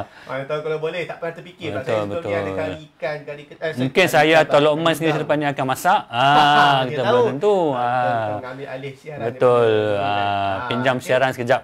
Speaker 1: tahu kalau boleh. Tak pernah terfikir. Betul, betul. Saya betul. kari
Speaker 2: ikan, kari ketan. Eh, Mungkin saya atau Lok Man sendiri ni akan masak. ah, kita tahu. belum tentu. Ha, ambil alih siaran. Betul. Kan. Ah, pinjam okay. siaran sekejap.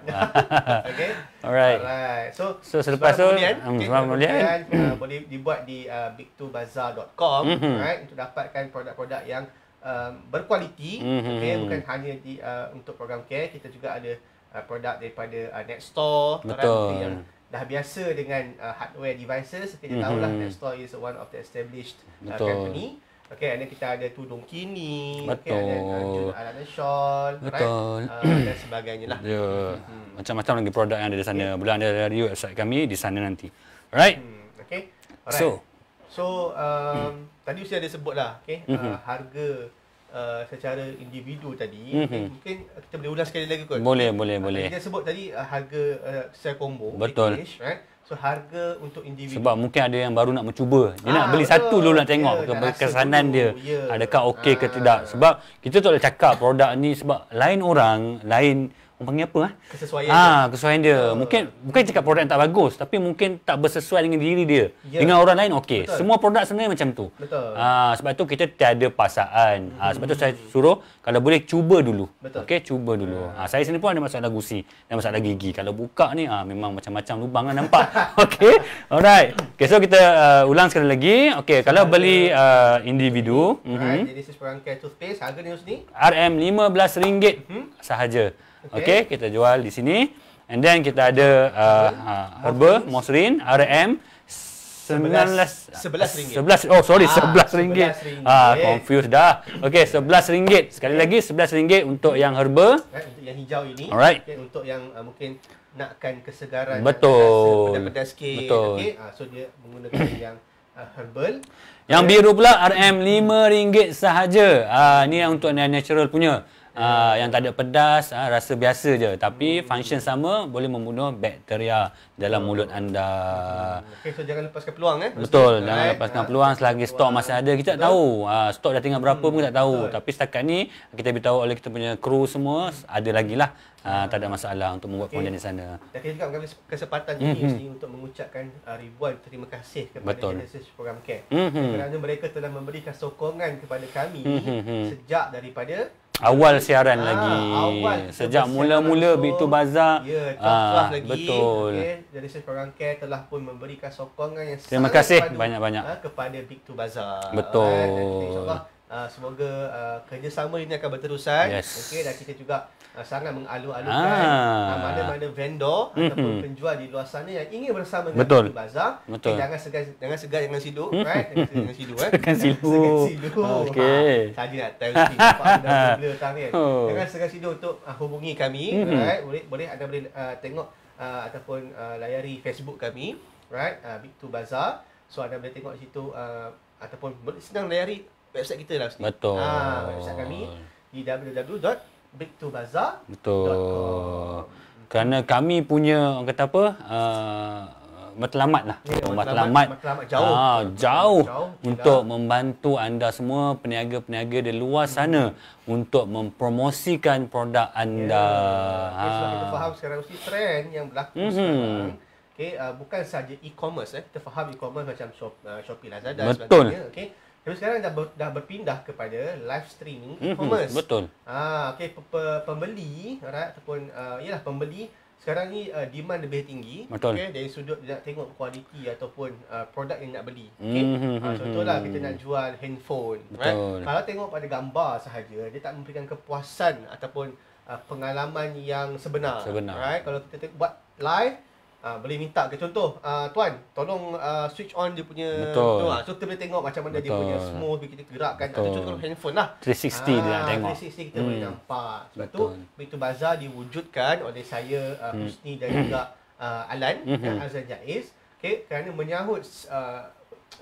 Speaker 2: okay. Alright. Alright. So, so selepas tu, kemudian, okay, hmm, kemudian, uh,
Speaker 1: boleh dibuat di uh, big2bazaar.com mm-hmm. untuk dapatkan produk-produk yang Um, berkualiti mm-hmm. okay, bukan hanya di uh, untuk program care kita juga ada uh, produk daripada uh, Store, Betul. yang dah biasa dengan uh, hardware devices kita mm-hmm. tahulah mhm. Store is one of the established Uh, company Okay, dan kita ada tudung kini,
Speaker 2: Betul. okay, ada
Speaker 1: alat shawl, Betul. Right? Uh, dan sebagainya lah.
Speaker 2: Yeah. Hmm. Macam-macam lagi produk yang ada di sana. Okay. Boleh anda review website kami di sana nanti. Alright?
Speaker 1: Hmm. Okay. Alright. So, so um, hmm tadi saya ada sebut lah okay? mm-hmm. uh, harga uh, secara individu tadi mm-hmm. okay, mungkin kita boleh ulas sekali lagi kot boleh boleh uh, boleh kita sebut tadi uh, harga uh, secara combo betul English, right? So harga untuk individu Sebab mungkin ada
Speaker 2: yang baru nak mencuba Dia ah, nak beli betul. satu dulu nak tengok yeah, ya, Kesanan dia yeah. Adakah okey ah. ke tidak Sebab kita tak boleh cakap produk ni Sebab lain orang Lain orang panggil apa? Eh? Kesesuaian. Ah, ha, kesesuaian dia. Uh, mungkin bukan cakap produk yang tak bagus, tapi mungkin tak bersesuaian dengan diri dia. Yeah. Dengan orang lain okey. Semua produk sebenarnya macam tu. Betul. ha, sebab tu kita tiada pasaan. Ah, ha, sebab tu saya suruh kalau boleh cuba dulu. Okey, cuba dulu. ha, saya sendiri pun ada masalah gusi, ada masalah gigi. Kalau buka ni ah ha, memang macam-macam lubang kan nampak. okey. Alright. Okay, so kita uh, ulang sekali lagi. Okey, so, kalau beli uh, individu, mhm. Right,
Speaker 1: this is perangkat toothpaste harga ni
Speaker 2: RM15 hmm? sahaja. Okey, okay, kita jual di sini. And then kita ada herba, uh, uh, Mosrin, RM, sembilan belas,
Speaker 1: RM11. Oh, sorry, ah, sebelas 11 Ah, RM11. Ah, confused
Speaker 2: dah. Okay, sebelas ringgit. Sekali lagi, sebelas ringgit untuk yang herba.
Speaker 1: Eh, untuk yang hijau ini. Alright. Okay, untuk yang uh, mungkin nakkan kesegaran. Betul. Pedas-pedas sikit. Betul. Okay. Uh, ah, so, dia menggunakan yang uh, herbal. Yang okay. biru pula,
Speaker 2: RM5 sahaja. Ah, uh, ini yang untuk yang natural punya yeah. yang tak ada pedas ha, rasa biasa je tapi mm. function sama boleh membunuh bakteria dalam mm. mulut anda
Speaker 1: okay, so jangan lepaskan peluang eh betul Pasti. jangan
Speaker 2: lepaskan right. peluang selagi peluang. stok masih ada kita tak tahu ha, stok dah tinggal berapa mm. pun kita tak tahu hmm, betul. tapi setakat ni kita beritahu oleh kita punya kru semua ada lagi lah Ha, tak ada masalah untuk membuat okay. di sana.
Speaker 1: Dan kita juga mengambil kesempatan mm-hmm. ini mhm. untuk mengucapkan uh, ribuan terima kasih
Speaker 2: kepada Betul. Genesis Program Care. Mm-hmm. Kerana
Speaker 1: mereka telah memberikan sokongan kepada kami mm-hmm. sejak daripada
Speaker 2: Awal siaran ha, lagi. Awal Sejak mula-mula Big Two Bazaar. Ya, ha, lagi. Betul. Okay.
Speaker 1: Jadi saya perang care telah pun memberikan sokongan yang Terima kasih padu, banyak-banyak. Ha, kepada Big Two Bazaar. Betul. Ha, jadi, insyaAllah. Uh, semoga uh, kerjasama ini akan berterusan. Yes. Okay, dan kita juga Ah, sangat mengalu-alukan ah. Ah, mana-mana vendor mm-hmm. ataupun hmm. penjual di luar sana yang ingin bersama dengan Betul. bazar eh, Betul. Eh, jangan segan jangan segan dengan sidu hmm. right dengan sidu eh dengan sidu okey ha, nak tell sikit apa anda boleh kan oh. jangan segan sidu untuk uh, hubungi kami mm-hmm. right boleh boleh anda boleh uh, tengok uh, ataupun uh, layari Facebook kami right uh, big to bazar so anda boleh tengok situ uh, ataupun senang layari website kita lah sini. Betul. Ha, website kami di www bigtobazar.com.
Speaker 2: Betul. Kerana kami punya orang kata apa? Uh, ya, matlamat lah. Yeah, matlamat. Jauh. Ah, jauh. jauh. Untuk jauh. membantu anda semua peniaga-peniaga di luar hmm. sana hmm. untuk mempromosikan produk ya. anda. Yeah. Okay, ha. kita faham
Speaker 1: sekarang mesti trend yang berlaku mm-hmm. sekarang. Okay, uh, bukan saja e-commerce. Eh. Kita faham e-commerce macam Shop, uh, Shopee, Lazada Betul. sebagainya. Okay. Tapi sekarang dah ber, dah berpindah kepada live streaming mhm, e-commerce. Mm-hmm, betul. Ah okey pembeli right ataupun uh, yalah pembeli sekarang ni uh, demand lebih tinggi betul. okay dari sudut nak tengok kualiti ataupun uh, produk yang nak beli. Okey. Mm-hmm, mhm, uh, contohlah mm kita mhm. nak jual handphone betul. right. Kalau tengok pada gambar sahaja dia tak memberikan kepuasan ataupun uh, pengalaman yang sebenar. sebenar. Right kalau kita buat live Uh, boleh minta ke contoh uh, tuan tolong uh, switch on dia punya Betul. tu lah. so kita tengok macam mana Betul. dia punya smooth bila kita gerakkan Betul. atau contoh handphone lah 360 uh, dia nak tengok 360 kita hmm. boleh nampak sebab Betul. tu Begitu Bazaar diwujudkan oleh saya uh, Husni hmm. dan juga uh, Alan hmm. dan Azan Jaiz okay, kerana menyahut uh,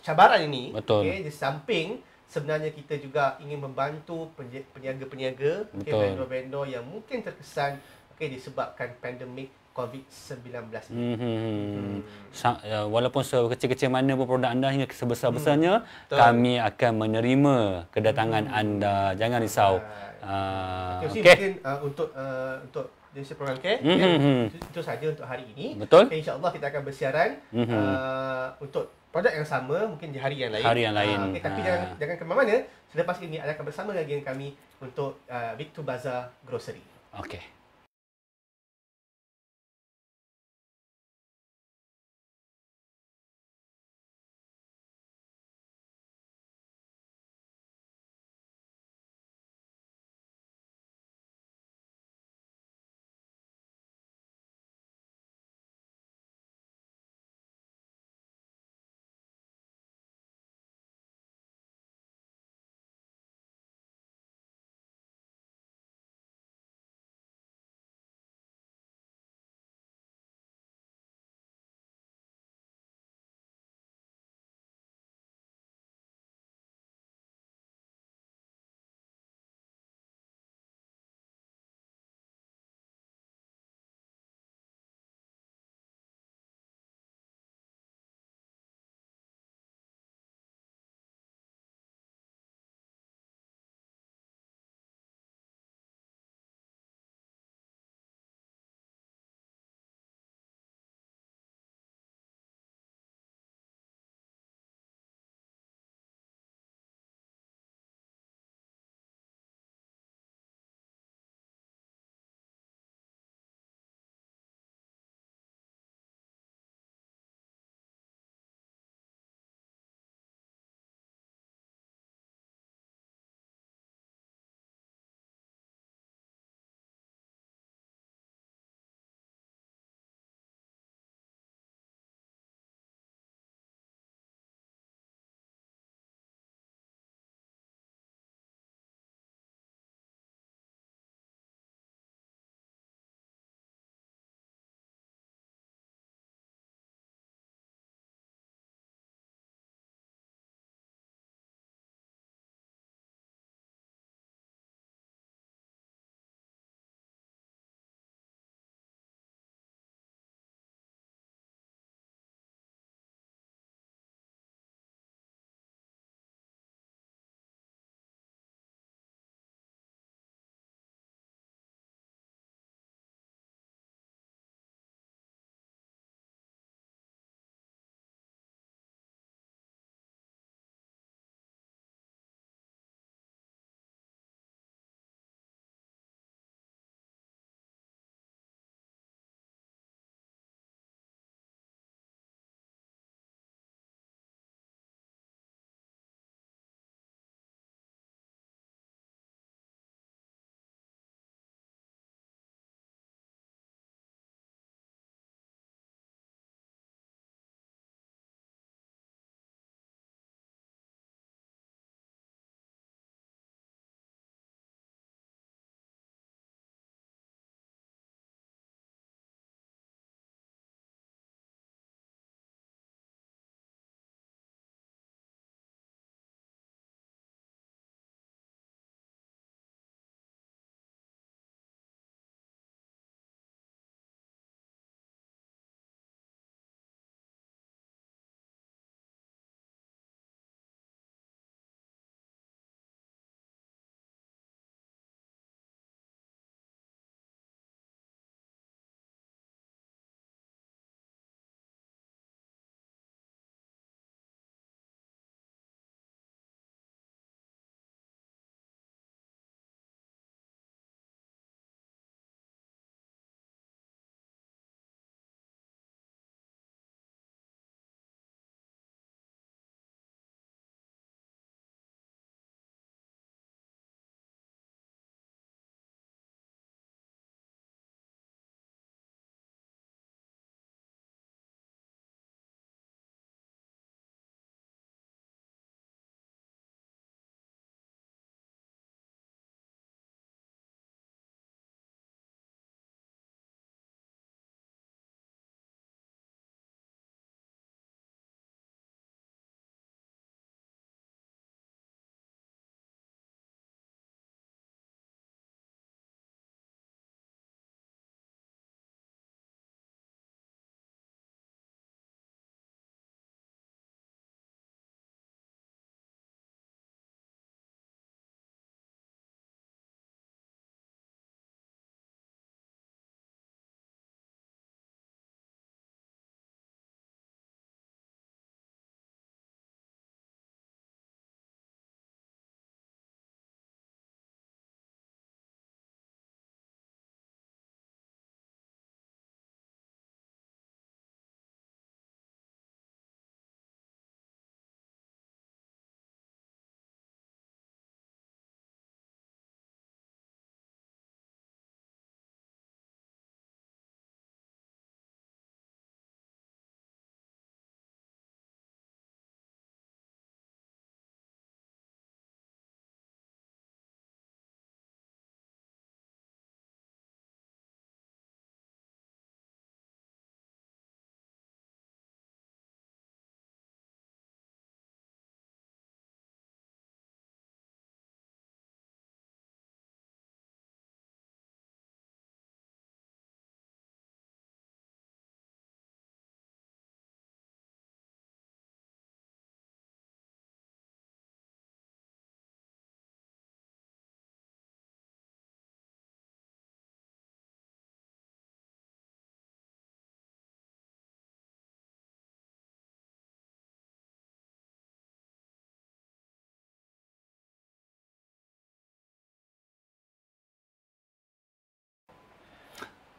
Speaker 1: cabaran ini okay, di samping sebenarnya kita juga ingin membantu peniaga-peniaga okay, vendor-vendor yang mungkin terkesan okay, disebabkan pandemik COVID-19 ni.
Speaker 2: Mm-hmm. Hmm. Ya, walaupun sekecil-kecil mana pun produk anda hingga sebesar-besarnya, hmm. kami akan menerima kedatangan hmm. anda. Jangan ah. risau. Okey, ah, okay. okay. mungkin
Speaker 1: uh, untuk uh, untuk dari sisi program care, mm-hmm. itu saja untuk hari ini. Betul. Okay, InsyaAllah kita akan bersiaran mm-hmm. uh, untuk produk yang sama mungkin di hari yang lain. Hari yang ah, lain. Uh, okay, tapi ha. jangan, jangan ke mana-mana. Selepas ini, anda akan bersama lagi dengan kami untuk uh, Big to Bazaar Grocery.
Speaker 2: Okey.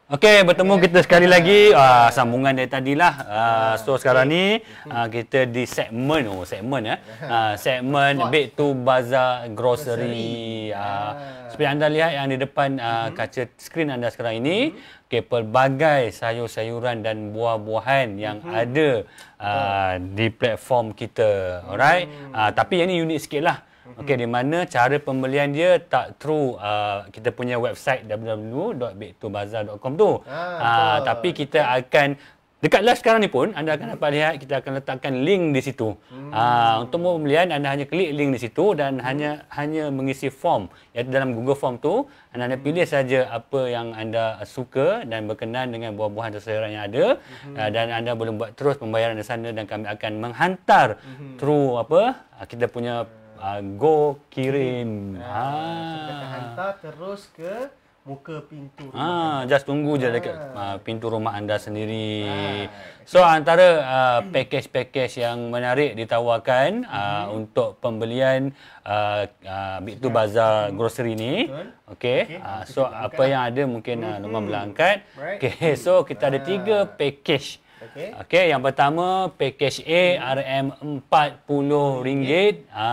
Speaker 2: Okey, bertemu kita sekali lagi uh, sambungan dari tadilah. Uh, so sekarang ni uh, kita di segmen oh segmen eh. Uh, segmen Big to Bazaar Grocery. Uh, seperti anda lihat yang di depan uh, kaca skrin anda sekarang ini, hmm. okay, pelbagai sayur-sayuran dan buah-buahan yang ada uh, di platform kita. Alright. Uh, tapi yang ni unik sikitlah. Mhm. Okey, di mana cara pembelian dia tak through uh, kita punya website www.bigtobazaar.com tu. Ah, uh, tapi kita akan dekat live sekarang ni pun anda akan dapat lihat kita akan letakkan link di situ. hmm. uh, untuk pembelian anda hanya klik link di situ dan hmm. hanya hanya mengisi form iaitu ya, dalam Google Form tu anda hmm. pilih saja apa yang anda suka dan berkenan dengan buah-buahan terserah yang ada hmm. uh, dan anda boleh buat terus pembayaran di sana dan kami akan menghantar hmm. through apa kita punya uh, go kirim. Ah. Ha. Ah. So,
Speaker 1: hantar terus ke muka pintu.
Speaker 2: Ha, ah, just tunggu ah. je dekat uh, pintu rumah anda sendiri. Ah. So antara uh, package-package yang menarik ditawarkan uh, untuk pembelian uh, uh, a bazar hmm. grocery ni. Okey. Okay. Uh, so apa yang lah. ada mungkin uh, nombor mm-hmm. belangkat. Right. Okey, so kita ada tiga package Okey. Okey, yang pertama package A hmm. RM40. Ringgit. Ha.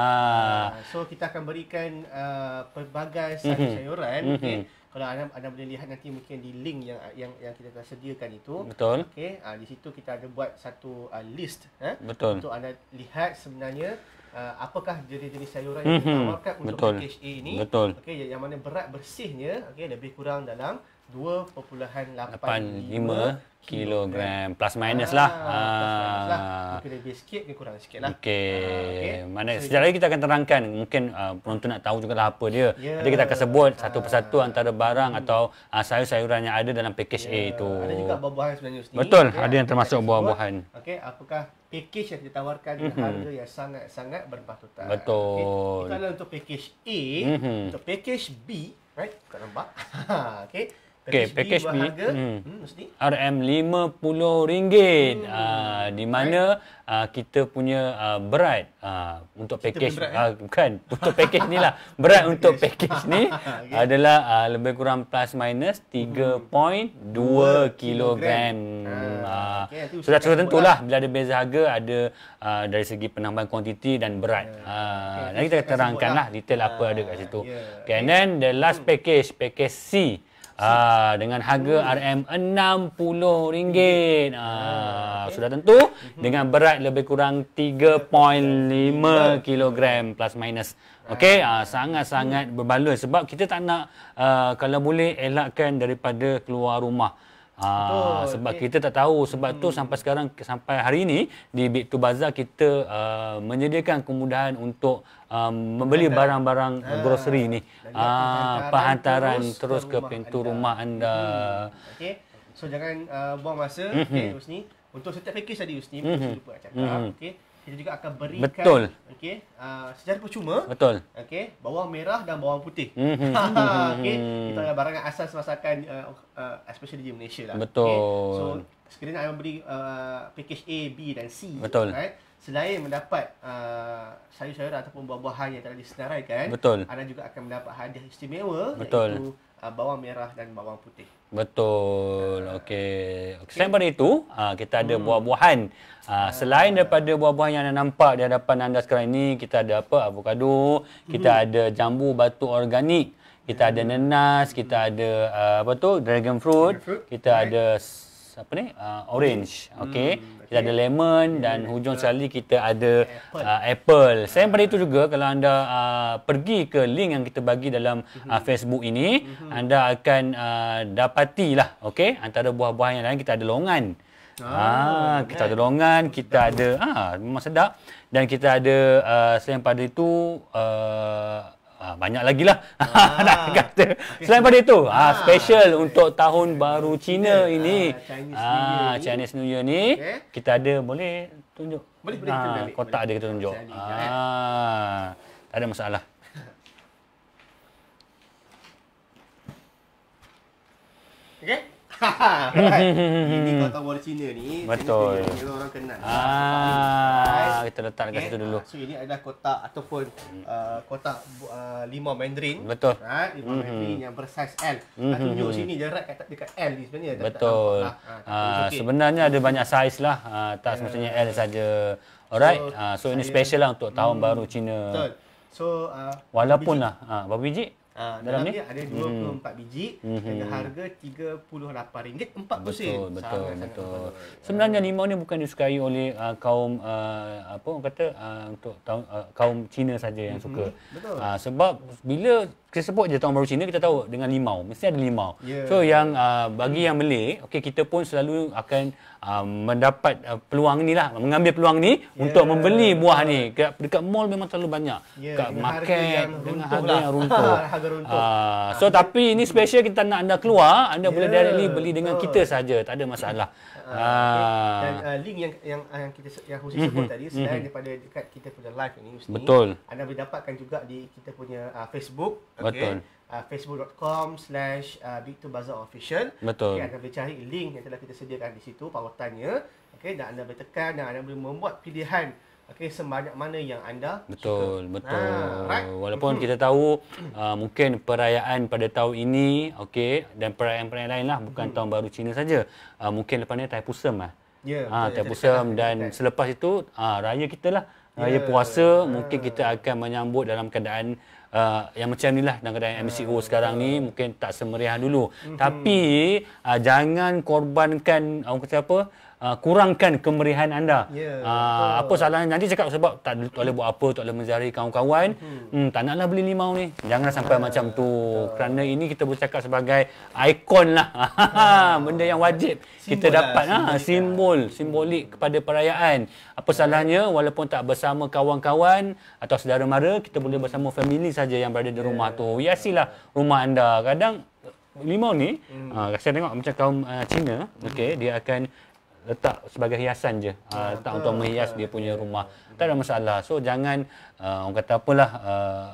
Speaker 1: So kita akan berikan uh, pelbagai sayur mm-hmm. sayuran. Mm-hmm. Okey. Kalau anda, anda boleh lihat nanti mungkin di link yang yang yang kita telah sediakan itu. Betul. Okey, uh, di situ kita ada buat satu uh, list eh Betul. untuk anda lihat sebenarnya uh, apakah jenis-jenis sayuran mm-hmm. yang mhm. ditawarkan untuk Betul. package A ini. Okey, yang mana berat bersihnya okey lebih kurang dalam 2.85
Speaker 2: kg plus minus lah. ah, lah. Plus ah. minus lah. Ah.
Speaker 1: lebih sikit ke kurang sikit lah.
Speaker 2: Okey. Ah, okay. so, Sejak kita akan terangkan. Mungkin uh, penonton nak tahu juga lah apa dia. Yeah. Nanti kita akan sebut satu persatu ah. antara barang hmm. atau uh, sayur-sayuran yang ada dalam package yeah. A ya. itu. Ada juga
Speaker 1: buah-buahan sebenarnya sendiri. Betul. Okay. Ya, ada yang termasuk buah-buahan. Okey. Apakah package yang ditawarkan tawarkan mm-hmm. harga yang sangat-sangat berpatutan. Betul. Okay. Kita untuk package A. Mm-hmm. Untuk package B. Right? Kau nampak? Okey. Okey, package B, package B hmm,
Speaker 2: RM50 hmm. uh, di mana uh, kita punya uh, berat uh, untuk package uh, eh? bukan untuk package ni lah berat untuk package ni okay. adalah uh, lebih kurang plus minus 3.2 hmm. kg. Ah uh, okay, sudah tentulah bila ada beza harga ada uh, dari segi penambahan kuantiti dan berat. yeah. Ya. uh, okay, nanti kita terangkanlah lah. detail uh, apa ada kat situ. Yeah. okay. And then the last hmm. package, package C Ah, dengan harga RM60. Hmm. okay. Sudah tentu dengan berat lebih kurang 3.5 kilogram plus minus. Okey, ah, sangat-sangat hmm. berbaloi sebab kita tak nak ah, kalau boleh elakkan daripada keluar rumah. Ha, Betul. sebab kita tak tahu sebab hmm. tu sampai sekarang sampai hari ini di Big Two Bazaar kita uh, menyediakan kemudahan untuk Um, membeli barang-barang ha, grocery ni ah, penghantaran terus, terus ke, ke pintu anda. rumah anda
Speaker 1: hmm, okey so jangan uh, buang masa mm-hmm. okey Husni untuk setiap package tadi Husni mm-hmm. mesti lupa cakap mm-hmm. okey kita juga akan berikan betul okey uh, secara percuma betul okey bawang merah dan bawang putih mm-hmm. okey kita mhm. barang yang asas masakan uh, uh, especially di Malaysia lah betul okay. so sekiranya akan beri uh, package A B dan C betul right selain mendapat uh, sayur-sayuran ataupun buah-buahan yang telah disenaraikan betul anda juga akan mendapat hadiah istimewa betul. iaitu uh, bawang merah dan bawang putih
Speaker 2: betul uh, okey okay. selain daripada itu uh, kita ada hmm. buah-buahan uh, selain daripada buah-buahan yang anda nampak di hadapan anda sekarang ini kita ada apa avocado kita hmm. ada jambu batu organik kita ada hmm. nenas, kita ada uh, apa tu dragon fruit, dragon fruit. kita right. ada apa ni uh, orange, okay. Hmm kita ada lemon yeah. dan hujung sekali kita ada apple. Selain uh, pada itu ah. juga kalau anda uh, pergi ke link yang kita bagi dalam mm-hmm. uh, Facebook ini, mm-hmm. anda akan uh, dapatilah okey antara buah-buahan yang lain kita ada longan. Ah, ah kita ada longan, kita sedap. ada ah memang sedap dan kita ada uh, selain pada itu uh, Ah, banyak lagi lah. Ah. kata. Selain daripada itu, ah. ah. special untuk tahun baru Cina ini. Ah, Chinese, ah, New Chinese New Year ni. Okay. Kita ada, boleh tunjuk? Boleh, boleh. Ah, kita kotak boleh. ada kita tunjuk. Ini, ah. Eh. Tak ada masalah.
Speaker 1: Okay? kan? Ini kau tahu Cina ni. Betul. Cina kita orang kenal. Ah, kita letak dekat okay. Eh, situ dulu. Ah, so ini adalah kota ataupun uh, ah, kota uh, ah, limau mandarin. Betul. Ha, limau mm-hmm. mandarin yang bersaiz L. Mm-hmm. Tunjuk sini je rat kat dekat L ni sebenarnya. Betul. Tak ha, uh, sebenarnya
Speaker 2: ada banyak saiz lah. Uh, tak ya. semestinya L saja. Alright. So, uh, so ini special lah untuk tahun mm, baru Cina. Betul.
Speaker 1: So uh,
Speaker 2: walaupun lah, ha, berapa biji? Ah, dalam ni ada 24 hmm. biji dengan hmm. harga
Speaker 1: RM38 empat pusing betul sen. betul Sangat
Speaker 2: betul sebenarnya uh, limau ni bukan disukai oleh uh, kaum uh, apa kata uh, untuk uh, kaum Cina saja yang hmm, suka Uh, sebab bila kita sebut je tahun baru Cina kita tahu dengan limau mesti ada limau yeah. so yang uh, bagi yang Melik okey kita pun selalu akan uh, mendapat uh, peluang inilah mengambil peluang ni yeah. untuk membeli buah ni dekat, dekat mall memang terlalu banyak yeah. dekat dengan market harga dengan harga lah. yang runtuh harga runtuh uh, so tapi ini special kita nak anda keluar anda yeah. boleh directly beli dengan kita saja tak ada masalah yeah. Ah, ah. okay. dan uh,
Speaker 1: link yang yang yang kita yang khusus mm-hmm. sebut mhm. tadi mhm. selain mm-hmm. daripada dekat kita punya live ini Husni, Betul. anda boleh dapatkan juga di kita punya uh, Facebook okay. Betul. Uh, facebook.com slash big2bazaarofficial Betul. Okay, anda boleh cari link yang telah kita sediakan di situ, pautannya. Okay, dan anda boleh tekan dan anda boleh membuat pilihan Okay, sebanyak mana yang anda
Speaker 2: betul suka. betul. Ha, ah, right? Walaupun hmm. kita tahu uh, mungkin perayaan pada tahun ini, okay, dan perayaan-perayaan lain lah bukan hmm. tahun baru Cina saja. Uh, mungkin lepas ni Tai Pusam lah.
Speaker 1: Ya. Ah, Tai Pusam
Speaker 2: dan betul. selepas itu uh, raya kita lah. Raya yeah. puasa mungkin kita akan menyambut dalam keadaan uh, yang macam inilah dalam keadaan MCO uh, sekarang ni mungkin tak semeriah dulu. Uh-huh. Tapi uh, jangan korbankan orang kata apa? uh, kurangkan kemerihan anda. Yeah, ya, uh, apa salahnya nanti cakap sebab tak boleh buat apa, tak boleh menzari kawan-kawan, hmm. Hmm, tak naklah beli limau ni. Jangan sampai yeah, macam tu. Betul. Kerana ini kita cakap sebagai ikon lah. Ah. Benda yang wajib. Simbol kita lah, dapat ha, lah, ha, simbol, simbolik kepada perayaan. Apa yeah. salahnya walaupun tak bersama kawan-kawan atau saudara mara, kita boleh bersama family saja yang berada di yeah. rumah tu. Hiasilah rumah anda. Kadang limau ni, hmm. uh, saya tengok macam kaum uh, Cina, hmm. okay, dia akan letak sebagai hiasan je. Uh, letak untuk menghias dia punya rumah. Tak ada masalah. So jangan uh, orang kata apalah uh,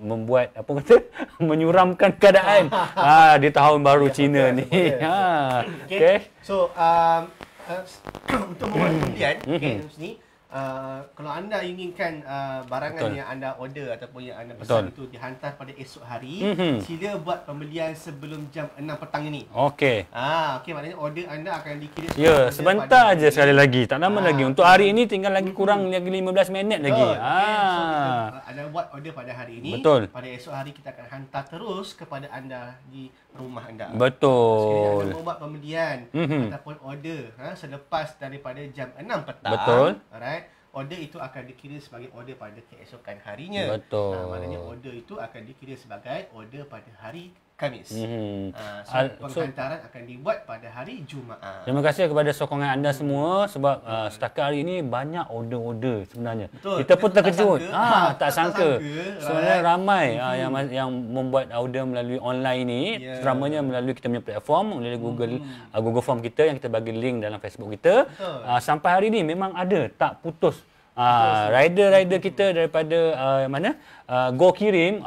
Speaker 2: membuat apa kata menyuramkan keadaan ah di tahun baru ya, Cina okay, ni. Ha. Okay. okay.
Speaker 1: So um uh, untuk membuat pilihan mm-hmm. okay, sini uh, kalau anda inginkan uh, barangan Betul. yang anda order ataupun yang anda pesan Betul. itu dihantar pada esok hari, mm-hmm. sila buat pembelian sebelum jam 6 petang ini. Okey. Ah, okey maknanya order anda akan dikirim. Ya, yeah, sebentar aja
Speaker 2: sekali lagi. Tak lama ah. lagi. Untuk hari ini tinggal lagi mhm. kurang lagi 15 minit Betul. lagi. Ah. So, kita, uh,
Speaker 1: anda buat order pada hari ini. Betul. Pada esok hari kita akan hantar terus kepada anda di rumah anda. Betul. Sekiranya anda buat pembelian mm-hmm. ataupun order ha, selepas daripada jam 6 petang. Betul. Alright order itu akan dikira sebagai order pada keesokan harinya. Betul. Ha, maknanya order itu akan dikira sebagai order pada hari
Speaker 2: Khamis. Mm -hmm. uh, ah, so, so
Speaker 1: penghantaran akan dibuat pada hari Jumaat.
Speaker 2: Ah. Terima kasih kepada sokongan anda semua sebab mm -hmm. uh, setakat hari ini banyak order-order sebenarnya. Betul. Kita pun terkejut. Tak sangka. Ah, ha, tak, sangka. sangka. Sebenarnya ramai mm -hmm. uh, yang yang membuat order melalui online ini. Yeah. Ya. Ramanya melalui kita punya platform, melalui mm -hmm. Google uh, Google Form kita yang kita bagi link dalam Facebook kita. Uh, sampai hari ini memang ada, tak putus. Ah, rider-rider uh, kita daripada uh, mana? Uh, go Kirim uh,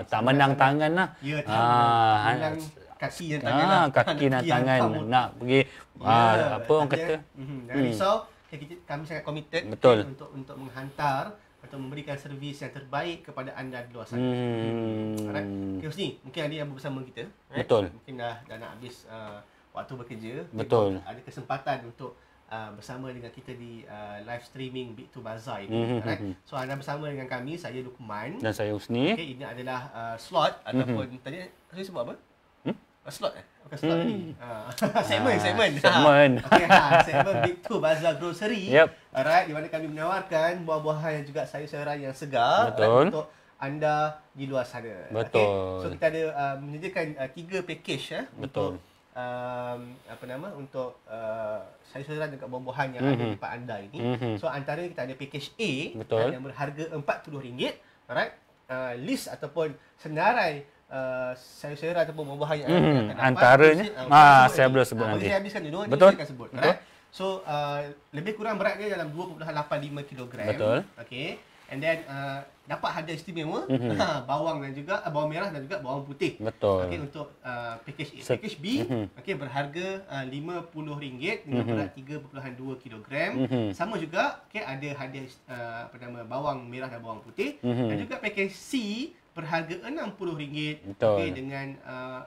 Speaker 2: hmm. tak menang tangan lah. Ya, tak uh, menang
Speaker 1: kaki dan tangan lah. Kaki dan tangan
Speaker 2: nak pergi ya, uh, apa orang kata? Jangan mhm, hmm. risau.
Speaker 1: Kami sangat committed Betul. untuk untuk menghantar atau memberikan servis yang terbaik kepada anda di luar sana. Hmm. Alright. Okay, mungkin ada yang bersama kita. Right? Eh? Betul. Mungkin dah, dah nak habis uh, waktu bekerja. Betul. Ada kesempatan untuk Uh, bersama dengan kita di uh, live streaming Big to Bazaar ini. Mm-hmm. Right? Mhm, mhm. So anda bersama dengan kami, saya Lukman dan saya Usni. Okay, ini adalah uh, slot mhm. ataupun mm-hmm. tadi saya sebut apa? Hmm? Uh, slot eh? Bukan slot ni. Hmm. segmen, eh? uh, segmen. Segmen. segmen. okay, ha, segmen Big to Bazaar Grocery. Yep. Alright, di mana kami menawarkan buah-buahan yang juga sayur-sayuran yang segar Betul. Right, untuk anda di luar sana. Betul. Okay? So kita ada uh, menyediakan uh, tiga package eh, Betul. untuk um, apa nama untuk uh, sayur-sayuran dekat buah yang mm-hmm. ada mhm. di tempat anda ini. Mm-hmm. So antara kita ada package A Betul. yang berharga RM40. Alright. Uh, list ataupun senarai Uh, sayur-sayuran ataupun buah-buahan yang hmm, akan antaranya apa, uh, ah saya belum sebut nanti. Ah, Boleh habiskan dulu Betul. akan sebut. Betul. So uh, lebih kurang berat dia dalam 2.85 kg. Betul. Okay. And then uh, dapat harga istimewa mm-hmm. bawang dan juga eh, bawang merah dan juga bawang putih betul okey untuk uh, package A package B mm-hmm. okey berharga RM50 uh, dengan mm-hmm. berat 3.2 kg mm-hmm. sama juga okey ada hadiah uh, apa nama bawang merah dan bawang putih mm-hmm. dan juga package C berharga RM60 okey dengan uh,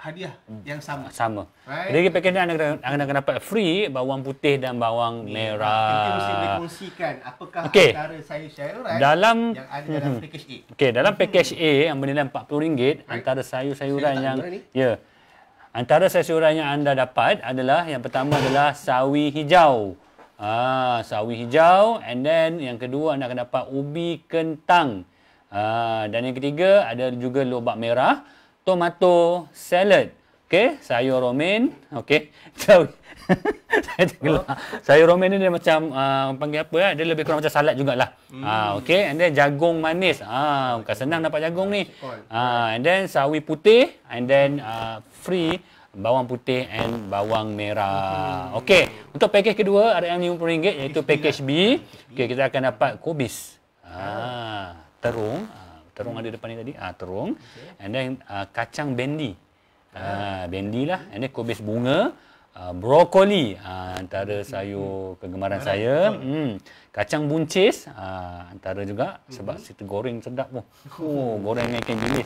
Speaker 1: hadiah hmm. yang sama. Sama. Right? Jadi
Speaker 2: pakej ni anda akan anda akan dapat free bawang putih dan bawang yeah. merah. Kita mesti
Speaker 1: berkongsikan apakah okay. antara saya sayuran dalam, yang ada dalam hmm. pakej A.
Speaker 2: Okey, dalam pakej A yang bernilai RM40 right? antara sayur-sayuran saya yang ya. Yeah. Antara sayuran yang anda dapat adalah yang pertama adalah sawi hijau. Ah, sawi hijau and then yang kedua anda akan dapat ubi kentang. Ah, dan yang ketiga ada juga lobak merah tomato salad. Okey, sayur romaine. Okey. So, saya tergelak. Oh. Sayur romaine ni dia macam uh, panggil apa lah. Dia lebih kurang macam salad jugalah. Mm. Ha, okey. And then jagung manis. Ha, bukan senang dapat jagung ni. Ha, and then sawi putih. And then uh, free bawang putih and bawang merah. Mm. Okey. Untuk pakej kedua, RM50 iaitu lah. pakej B. Okey, kita akan dapat kubis. Ha, terung. Ha, terung hmm. ada depan ni tadi ah terung okay. and then uh, kacang bendi ah uh, ah, bendi lah and then kobis bunga uh, brokoli uh, antara sayur hmm. kegemaran hmm. saya hmm kacang buncis uh, antara juga hmm. sebab situ goreng sedap pun oh goreng macam keju ni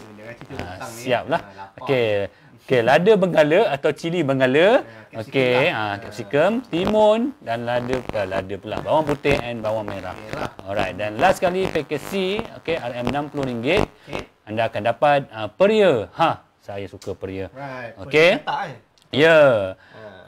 Speaker 2: siap lah okay Okey, lada Bengala atau cili Bengala. Okey, lah. ah capsicum, timun dan lada uh, lada pula. Bawang putih and bawang merah. Alright, dan last kali paket C, okey RM60. Okay. Anda akan dapat uh, peria. Ha, saya suka peria.
Speaker 1: Right. Okey. Eh?
Speaker 2: Ya. Yeah.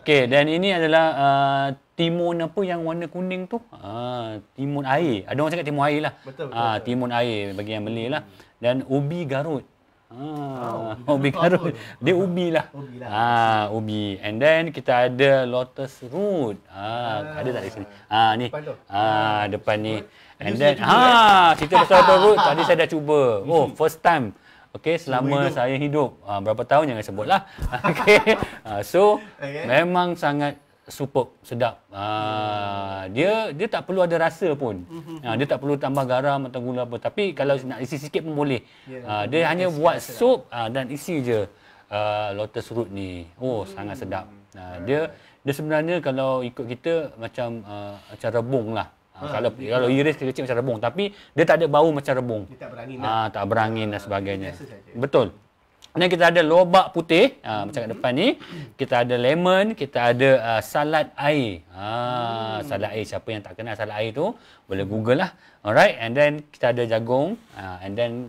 Speaker 2: Okey, dan ini adalah uh, timun apa yang warna kuning tu? Ah, timun air. Ada orang cakap timun air lah. Ah, betul, betul. Ah, uh, timun air bagi yang beli lah. Dan ubi garut. Ah, oh, ubi karut. Dia ubi lah. Ubi lah. Ah, ubi. And then kita ada lotus root. Ah, ah ada tak di sini? Ah, ni. Depan ah, depan ni. And then, ha, ah, cerita pasal lotus root. Tadi saya dah cuba. Oh, first time. Okay, selama hidup. saya hidup. Ah, berapa tahun jangan sebut lah. Okay. Ah, so, okay. memang sangat superb sedap uh, dia dia tak perlu ada rasa pun uh, dia tak perlu tambah garam atau gula apa tapi kalau nak isi sikit pun boleh uh, dia hanya buat lah. sup uh, dan isi je uh, lotus root ni oh hmm. sangat sedap uh, dia dia sebenarnya kalau ikut kita macam uh, macam rebung lah Ha, kalau dia, kalau iris kecil macam rebung tapi dia tak ada bau macam rebung. Dia tak berangin. ha, tak berangin dan sebagainya. betul. Dan kita ada lobak putih hmm. macam kat depan ni. Kita ada lemon, kita ada uh, salad air. Ha, salad air siapa yang tak kenal salad air tu, boleh Google lah. Alright, and then kita ada jagung, uh, and then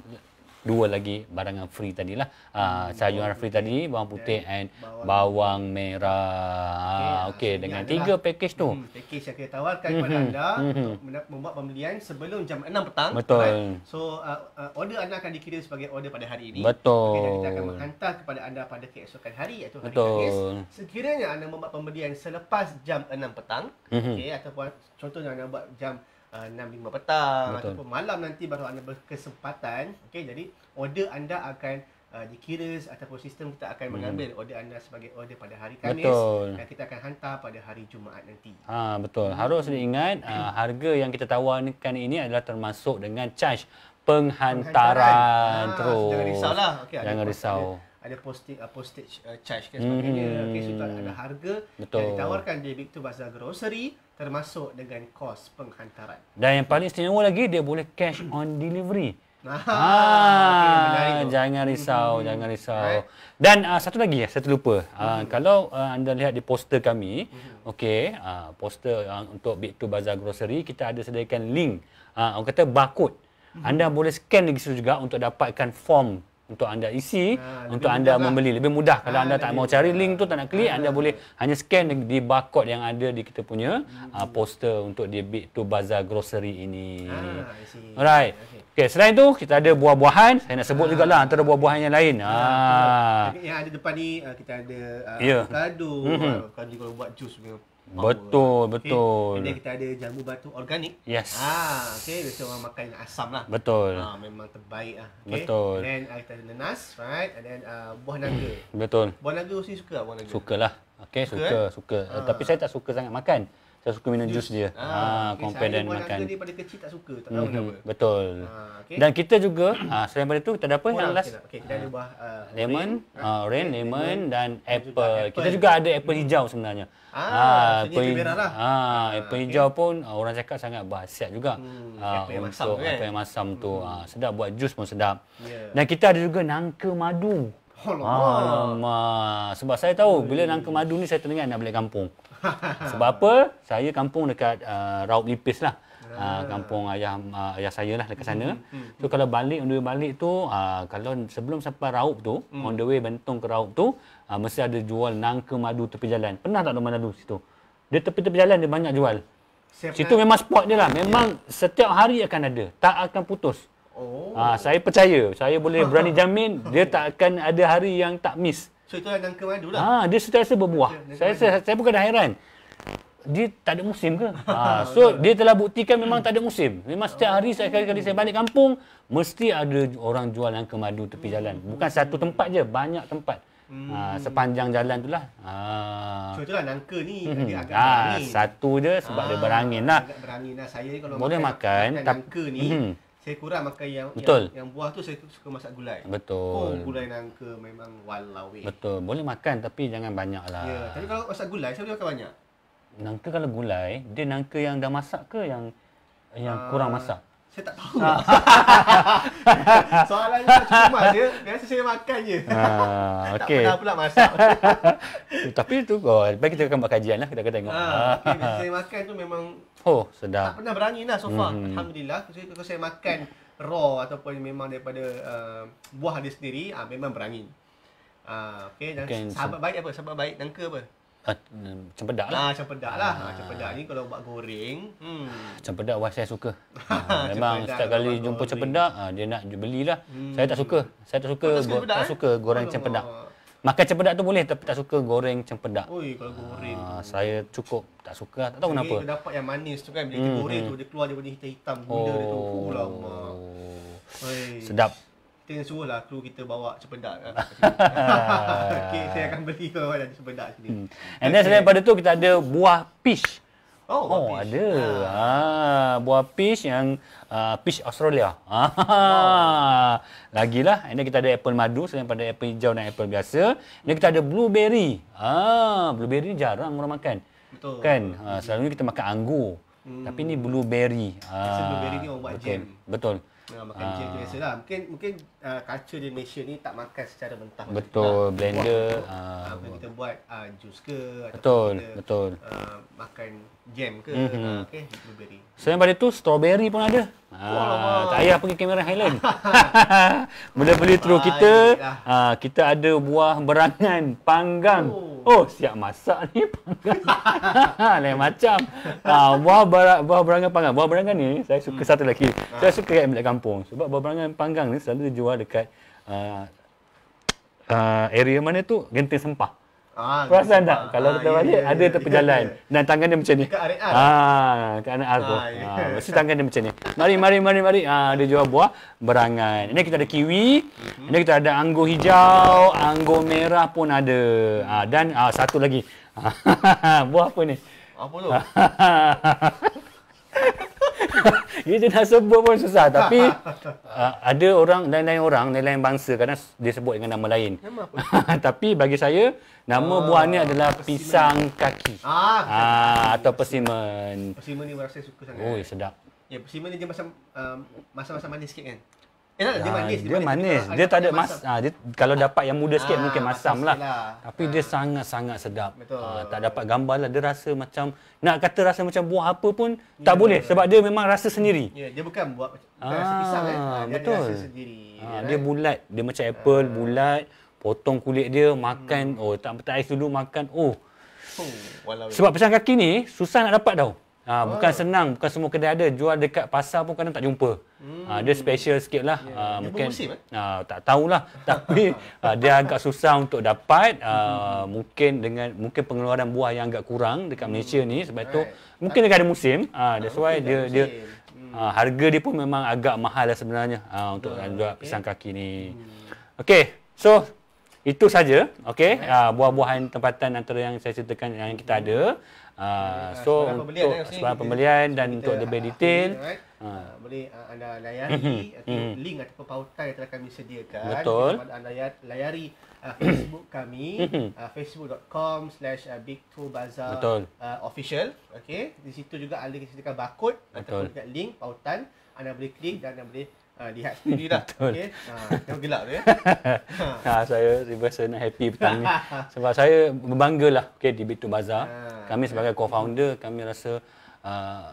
Speaker 2: dua lagi barang yang free tadi lah uh, ah, hmm. sayur yang free tadi, bawang putih and bawang, bawang merah. Ah, okey, ah, okay, so dengan tiga lah. package tu. Hmm,
Speaker 1: package yang kita tawarkan hmm, kepada mm-hmm. anda hmm, untuk membuat pembelian sebelum jam enam petang. Betul. Right? So uh, uh, order anda akan dikira sebagai order pada hari ini. Betul. Okay, dan kita akan menghantar kepada anda pada keesokan hari iaitu hari Betul. Kamis. Sekiranya anda membuat pembelian selepas jam enam petang, mm-hmm. okey ataupun contohnya anda buat jam uh, 6-5 petang Betul. ataupun malam nanti baru anda berkesempatan okay, jadi order anda akan uh, dikira ataupun sistem kita akan hmm. mengambil order anda sebagai order pada hari Kamis betul. dan kita akan hantar pada hari Jumaat nanti
Speaker 2: ha, betul hmm. harus hmm. diingat uh, hmm. harga yang kita tawarkan ini adalah termasuk dengan charge penghantaran, penghantaran. Ha, terus jangan risau lah okay, jangan risau ada
Speaker 1: ada posting uh, postage uh, charge kan sebagainya hmm. okay, so itu ada harga Betul. yang ditawarkan di Big Two Grocery termasuk dengan kos penghantaran
Speaker 2: dan yang paling istimewa lagi dia boleh cash on delivery Ah, ah okay, jangan risau, mm-hmm. jangan risau. Right. Dan uh, satu lagi ya, eh, saya terlupa. Mm-hmm. Ah, kalau uh, anda lihat di poster kami, mm-hmm. okey, uh, poster uh, untuk Big to Bazaar Grocery, kita ada sediakan link. Uh, orang kata barcode. Mm-hmm. Anda boleh scan di situ juga untuk dapatkan form untuk anda isi nah, untuk anda membeli lebih mudah kalau ha, anda tak mau cari link tu tak nak klik ha, anda ha. boleh hanya scan di barcode yang ada di kita punya hmm. uh, poster untuk di Big to Bazaar grocery ini. Ha, Alright. Okey, okay, selain tu kita ada buah-buahan. Saya nak sebut juga lah antara buah-buahan yang lain. Ha. ha.
Speaker 1: Yang ada depan ni kita ada ya. avocado, uh, yeah. mm-hmm. kalau buat jus Betul, lah. okay. betul. Dan kita ada jambu batu organik. Yes. Ah, okay. biasa orang makan asam lah. Betul. Ah, memang terbaik lah. Okay. Betul. Then uh, kita ada nenas, right? And then uh, buah naga. betul. Buah naga mesti suka lah buah naga. Sukalah.
Speaker 2: Okey, suka, suka. Eh? suka. Ah. tapi saya tak suka sangat makan. Tak suka minum jus, dia. Ah, ha, compare dan makan. Saya daripada
Speaker 1: kecil tak suka, tak tahu mm-hmm.
Speaker 2: kenapa. Betul. Ah, okay. Dan kita juga, ah, selain daripada tu, kita ada apa oh, yang last?
Speaker 1: Okay, kita ada buah uh, lemon,
Speaker 2: uh, ah, orange, lemon, lemon dan apple. apple. Kita juga ada apple hmm. hijau sebenarnya. Ah, ah apple, lah. Ah, ah, apple okay. hijau pun orang cakap sangat bahasiat juga. Hmm, ah, apple yang masam kan? Apple yang masam tu. Hmm. sedap buat jus pun sedap. Yeah. Dan kita ada juga nangka madu. Alamak. Alamak. Sebab saya tahu bila nangka madu ni saya teringat nak balik kampung. Sebab apa? Saya kampung dekat uh, Raut Lipis lah. Uh, kampung ayah uh, ayah saya lah dekat sana. Mm, mm, So kalau balik on the way balik tu uh, kalau sebelum sampai Raup tu mm. on the way bentong ke Raup tu uh, mesti ada jual nangka madu tepi jalan. Pernah tak mana madu situ? Dia tepi-tepi jalan dia banyak jual. Siapkan. Situ memang spot dia lah. Memang yeah. setiap hari akan ada. Tak akan putus. Oh. Uh, saya percaya. Saya boleh berani jamin dia tak akan ada hari yang tak miss.
Speaker 1: So itu yang jangka madu lah. Ha, dia
Speaker 2: sentiasa berbuah. Saya, saya, saya bukan hairan. Dia tak ada musim ke? Ha, so dia telah buktikan memang tak ada musim. Memang setiap hari saya oh. kali kali saya balik kampung mesti ada orang jual angka madu tepi jalan. Bukan satu tempat je, banyak tempat. Hmm. Ha, sepanjang jalan lah. itulah. lah.
Speaker 1: Ha. Contohlah nangka ni hmm. agak ha, berangin. Satu je sebab ha, dia berangin lah. Agak berangin lah. Saya kalau Boleh makan, makan, makan nangka ni, hmm saya kurang makan yang yang, yang buah tu saya suka masak gulai.
Speaker 2: Betul. Oh, gulai
Speaker 1: nangka memang walau eh.
Speaker 2: Betul. Boleh makan tapi jangan banyaklah. Ya, yeah.
Speaker 1: tapi kalau masak gulai, saya boleh makan banyak.
Speaker 2: Nangka kalau gulai, dia nangka yang dah masak ke yang yang uh, kurang masak? Saya tak tahu. Soalan ni cuma dia,
Speaker 1: biasa saya makan je. Ha, uh, okey. tak pernah pula masak.
Speaker 2: tapi tu kau, baik kita akan buat kajian lah, kita akan tengok. Ah, uh, okay, saya
Speaker 1: makan tu memang
Speaker 2: Oh, sedap. Tak pernah berani lah so far. Mm-hmm.
Speaker 1: Alhamdulillah. Kalau saya makan raw ataupun memang daripada uh, buah dia sendiri, uh, memang berani. Uh, ah, okay, dan okay. sahabat baik apa? Sahabat baik, nangka apa?
Speaker 2: Uh, cempedak lah. Ah, hmm,
Speaker 1: cempedak lah. Ah. Cempedak ah, ni kalau buat goreng. Hmm.
Speaker 2: Cempedak wah saya suka. ha, memang setiap kali jumpa goreng. cempedak, dia nak belilah. Hmm. Saya tak hmm. suka. Saya tak suka, oh, tak, suka go- tak suka goreng Alamak. Eh? cempedak. Makan cempedak tu boleh tapi tak suka goreng cempedak. Oi, kalau goreng. Ah, tu. saya cukup tak suka. Lah. Tak tahu kenapa. Dia
Speaker 1: dapat yang manis tu kan bila hmm. dia goreng hmm. tu dia keluar dia warna hitam-hitam benda oh. dia tu. Oh, lama. Oi. Sedap. Kita yang suruh lah tu kita bawa cempedak. Kan. okay, saya akan beli kalau ada cempedak sini. Hmm. And then selain pada
Speaker 2: tu kita ada buah peach. Oh, oh ada. Ha. Ah. buah peach yang uh, ah, peach Australia. Ha. Oh. Lagilah. Ini kita ada apple madu selain daripada apple hijau dan apple biasa. Ini kita ada blueberry. Ha. Ah, blueberry ni jarang orang makan. Betul. Kan? Ha. selalunya kita makan anggur. Hmm. Tapi ni blueberry. Ha. Ah. Blueberry ni orang buat jam. betul. Nah makan uh, ah. je biasa lah.
Speaker 1: Mungkin, mungkin uh, culture di Malaysia ni tak makan secara mentah. Betul. Lah. Blender. Buat, uh, kita buat uh, jus ke. Betul. Kita, betul. Uh, makan jam ke. Mm hmm uh, blueberry. Selain
Speaker 2: pada tu, strawberry pun ada. Wah, oh, uh, tak payah pergi kamera Highland. Boleh beli through kita. Uh, kita ada buah berangan panggang. Oh, oh siap masak ni panggang. Lain macam. Uh, buah, berangan, buah berangan panggang. Buah berangan ni, saya suka hmm. satu lagi. Saya suka yang Emelie kampung sebab berperangan panggang ni selalu dijual dekat uh, uh, area mana tu genting sempah Ah, Perasan sempah. tak? Kalau ah, kita ah, balik, yeah, ada yeah, tepi yeah, jalan. Yeah. Dan tangan dia macam ni. Dekat Arik lah. Ah, Dekat Arik lah Ar. Ah, ah, mesti tangan dia macam ni. Mari, mari, mari. mari. Ah, dia jual buah berangan. Ini kita ada kiwi. Mm-hmm. Ini kita ada anggur hijau. Anggur merah pun ada. Ah, dan ah, satu lagi. buah apa ni? Apa tu? Ini dia nak sebut pun susah tapi uh, ada orang lain-lain orang lain-lain bangsa kadang dia sebut dengan nama lain. Nama apa? tapi bagi saya nama uh, buah ni adalah persimen. pisang kaki. Ah, ah kaki. atau persimmon. Persimmon
Speaker 1: ni rasa suka sangat. Oi, sedap. Ya, persimmon ni dia macam um, masam-masam manis sikit kan? Eh, dia, ah, manis, dia, dia manis. manis. Ah, dia tak ada mas. Ah,
Speaker 2: dia kalau dapat yang muda sikit ah, mungkin masam, masam lah. lah. Tapi ah. dia sangat-sangat sedap. Betul. Ah, tak dapat gambar lah. Dia rasa macam nak kata rasa macam buah apa pun yeah. tak boleh sebab dia memang rasa sendiri.
Speaker 1: Ya, dia bukan buat macam ah, rasa pisang kan. Ah, dia betul. rasa sendiri. Ah, yeah, dia
Speaker 2: bulat. Dia macam apple bulat. Potong kulit dia, makan. Hmm. Oh, tak petai dulu makan. Oh.
Speaker 1: oh sebab pisang kaki
Speaker 2: ni susah nak dapat tau. Ha, ah, wow. Bukan senang, bukan semua kedai ada. Jual dekat pasar pun kadang tak jumpa. Hmm. Ha, dia special sikit lah. Yeah. Ya. Ha, dia mungkin, ha, tak tahulah. Tapi ha, dia agak susah untuk dapat. Ha, mungkin dengan mungkin pengeluaran buah yang agak kurang dekat Malaysia ni. Sebab right. tu mungkin dia ada musim. Ha, hmm. that's why okay, dia... dia ha, harga dia pun memang agak mahal lah sebenarnya ha, untuk yeah. jual okay. pisang kaki ni. Hmm. Okay, so itu saja. Okay, ha, buah-buahan tempatan antara yang saya ceritakan yang kita hmm. ada. Ah, so uh, untuk eh, sebarang pembelian dan kita, untuk lebih detail ah, right? uh,
Speaker 1: boleh uh, anda layari mm-hmm. link atau pautan yang telah kami sediakan betul anda ya-, layari uh, facebook kami uh, facebook.com slash big two bazaar betul uh, official okay? di situ juga ada kita sediakan barcode betul. link pautan anda boleh klik dan anda boleh Ha, lihat sendiri lah. Betul. Okay. Ha, uh, gelap tu
Speaker 2: ya. ha. saya rasa nak happy petang ni. Sebab saya berbanggalah. lah di Bitu Bazaar. Ha. Kami sebagai co-founder, kami rasa uh,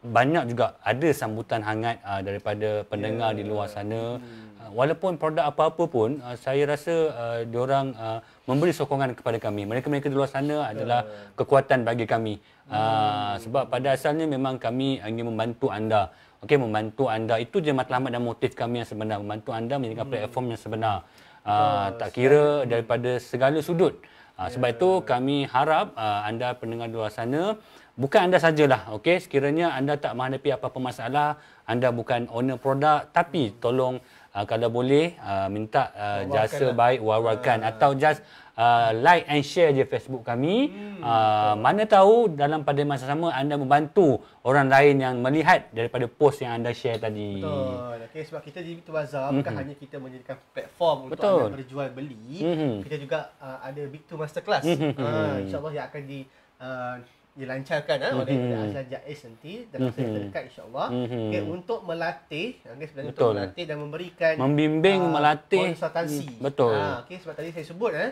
Speaker 2: banyak juga ada sambutan hangat uh, daripada pendengar yeah. di luar sana hmm. walaupun produk apa-apa pun saya rasa uh, diorang uh, memberi sokongan kepada kami mereka-mereka di luar sana adalah ya. kekuatan bagi kami uh, sebab pada asalnya memang kami ingin membantu anda okay, membantu anda. Itu je matlamat dan motif kami yang sebenar. Membantu anda menjadikan hmm. platform yang sebenar. Uh, uh, tak kira sekali. daripada segala sudut. Uh, yeah. Sebab ya. itu kami harap uh, anda pendengar luar sana, bukan anda sajalah. Okay? Sekiranya anda tak menghadapi apa-apa masalah, anda bukan owner produk, tapi tolong uh, kalau boleh uh, minta uh, jasa lah. baik, wawarkan uh. atau just Uh, like and share je Facebook kami. Hmm, uh, mana tahu dalam pada masa sama anda membantu orang lain yang melihat daripada post yang anda share tadi. Betul.
Speaker 1: Okay, sebab kita di Big Bazaar mm-hmm. bukan hanya kita menjadikan platform Betul. untuk anda berjual beli. Mm-hmm. Kita juga uh, ada Big Two Masterclass. Mm-hmm. Uh, InsyaAllah yang akan di... Uh, dilancarkan mm-hmm. oleh mhm. Azlan Jaiz nanti dalam masa mm-hmm. dekat insyaAllah mm-hmm. okay, untuk melatih ah, okay, sebenarnya untuk melatih dan memberikan membimbing
Speaker 2: uh, melatih konsultansi mm, betul ha,
Speaker 1: okay, sebab tadi saya sebut eh,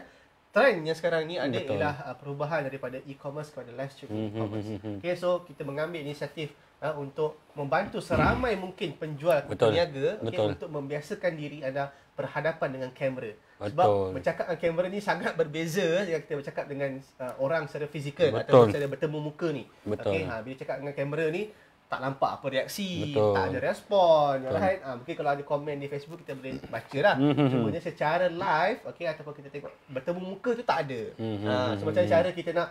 Speaker 1: trend yang sekarang ni hmm, ada Betul. ialah uh, perubahan daripada e-commerce kepada live streaming mm-hmm. e-commerce. Okay, so kita mengambil inisiatif uh, untuk membantu seramai mm. mungkin penjual Betul. peniaga Betul. untuk membiasakan diri anda berhadapan dengan kamera. Betul. Sebab bercakap dengan kamera ni sangat berbeza dengan eh, kita bercakap dengan uh, orang secara fizikal Betul. atau secara bertemu muka ni. Betul. Okay, ha, bila cakap dengan kamera ni, tak nampak apa reaksi, Betul. tak ada respon. Betul. Right? Ha, ah, mungkin kalau ada komen di Facebook, kita boleh baca lah. Mhm. Cuma secara live, okay, ataupun kita tengok bertemu muka tu tak ada. ha, so, macam cara kita nak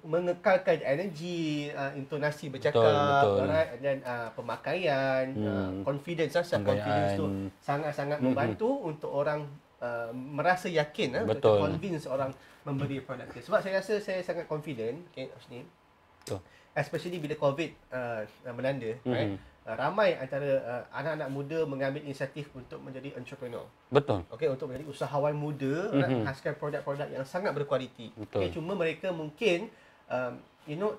Speaker 1: mengekalkan energi, uh, intonasi bercakap, betul, betul. Right? and then uh, pemakaian, hmm. uh, confidence lah, confidence tu sangat-sangat mhm. membantu hmm. untuk orang uh, merasa yakin, uh, betul. convince orang memberi produk Sebab saya rasa saya sangat confident, okay, Ashni. Betul especially bila covid uh, melanda mm-hmm. right mhm. uh, ramai antara uh, anak-anak muda mengambil inisiatif untuk menjadi entrepreneur. Betul. Okey untuk menjadi usahawan muda mm-hmm. nak menghasilkan produk-produk yang sangat berkualiti. Betul. Okay, cuma mereka mungkin um, you know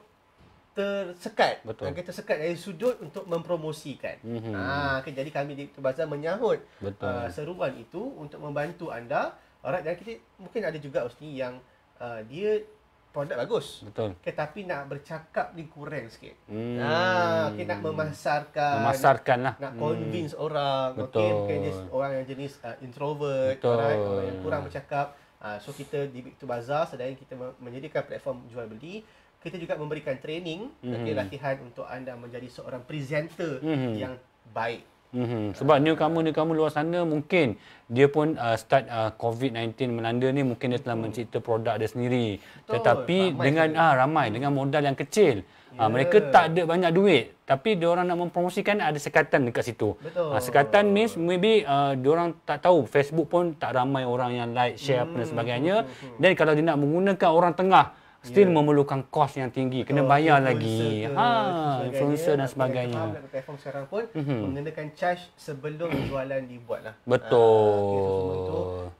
Speaker 1: tersekat. Betul. Kita tersekat dari sudut untuk mempromosikan. Mm-hmm. Ha okay, jadi kami di Bazar menyahut uh, seruan itu untuk membantu anda. Alright dan kita mungkin ada juga ustaz yang uh, dia produk bagus. Betul. Tetapi nak bercakap ni kurang sikit. Hmm. Ah, ha, okay, nak memasarkan. Memasarkan lah. Nak convince hmm. orang. Betul. Okay, okay, orang yang jenis uh, introvert. Betul. Orang, orang yang kurang bercakap. Uh, so, kita di Big Bazaar sedangkan kita menyediakan platform jual beli. Kita juga memberikan training. Hmm. Okay, latihan untuk anda menjadi seorang presenter hmm. yang baik.
Speaker 2: Mm-hmm. Sebab ni kamu luar sana mungkin dia pun uh, start uh, COVID-19 melanda ni mungkin dia telah mm. mencipta produk dia sendiri. Betul. Tetapi ramai dengan ah, ramai mm. dengan modal yang kecil. Yeah. Ah, ya. mereka tak ada banyak duit tapi dia orang nak mempromosikan ada sekatan dekat situ. Betul. Ah, sekatan means maybe uh, dia orang tak tahu Facebook pun tak ramai orang yang like, share mm. apa dan hmm. sebagainya. Dan mm. Hmm, hmm. kalau dia nak menggunakan orang tengah still yeah. memerlukan kos yang tinggi kena oh, bayar lagi ha influencer dan sebagainya
Speaker 1: platform sekarang pun mm-hmm. mengenakan charge sebelum jualan dibuatlah betul uh, itu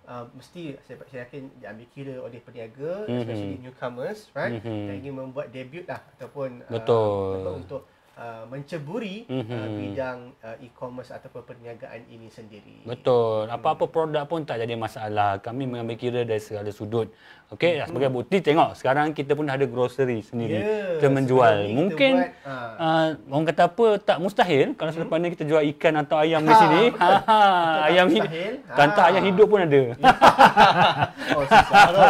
Speaker 1: uh, mesti saya, saya yakin diambil kira oleh peniaga mm-hmm. especially newcomers right mm-hmm. yang ingin membuat debut lah ataupun ah, betul uh, untuk Uh, menceburi mm-hmm. uh, bidang uh, e-commerce ataupun perniagaan ini sendiri.
Speaker 2: Betul. Hmm. Apa-apa hmm. produk pun tak jadi masalah. Kami mengambil kira dari segala sudut. Okey, hmm sebagai bukti tengok sekarang kita pun ada grocery sendiri. Yeah, kita menjual. Kita Mungkin buat, ha. uh, orang kata apa tak mustahil kalau selepas ni kita jual ikan atau ayam di ha. sini. Ha, ayam ni. Ha. Tanta ayam hidup pun ada. oh,
Speaker 1: susah tu.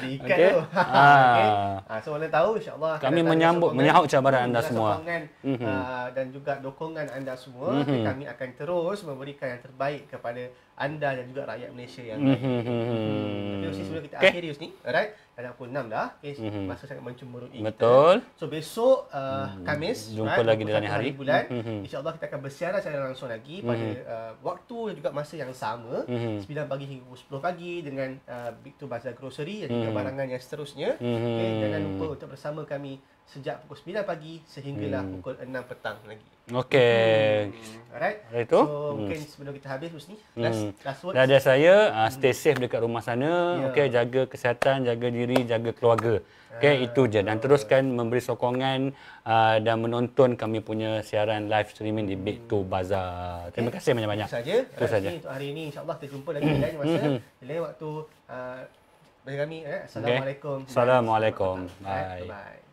Speaker 1: ikan okay. tu. Ha, okay. ha. so boleh tahu insya-Allah kami menyambut menyahut cabaran anda semua. Sokongan, mm-hmm. uh, dan juga dokongan anda semua. Mm-hmm. Kami akan terus memberikan yang terbaik kepada anda dan juga rakyat Malaysia yang mm-hmm. Tapi sebelum kita okay. akhiri ni, alright? Dah pukul enam dah. Okay, mm-hmm. masa sangat mencemburui ini. Betul. So besok uh, Kamis, jumpa right? lagi dalam hari. hari bulan. Mm-hmm. InsyaAllah kita akan bersiaran secara langsung lagi pada mm-hmm. uh, waktu dan juga masa yang sama. Mm-hmm. 9 pagi hingga 10 pagi dengan uh, Big 2 Bazaar Grocery dan juga mm-hmm. barangan yang seterusnya. Mm-hmm. Okay, jangan lupa untuk bersama kami sejak pukul 9 pagi sehinggalah hmm. pukul 6 petang lagi. Okey. Hmm. Alright. Alright so hmm. mungkin sebelum kita habis Husni, last hmm. last word. Dah saya uh, stay hmm. safe dekat rumah sana. Yeah. Okey,
Speaker 2: jaga kesihatan, jaga diri, jaga keluarga. Okey, uh, itu je dan teruskan memberi sokongan uh, dan menonton kami punya siaran live streaming di Big Two Bazaar. Okay. Terima kasih banyak-banyak. Terus saja. Right.
Speaker 1: untuk hari ini insya-Allah kita jumpa lagi lain masa. Hmm, lain waktu uh, bagi kami eh. Assalamualaikum. Okay. Assalamualaikum. Bye. Bye.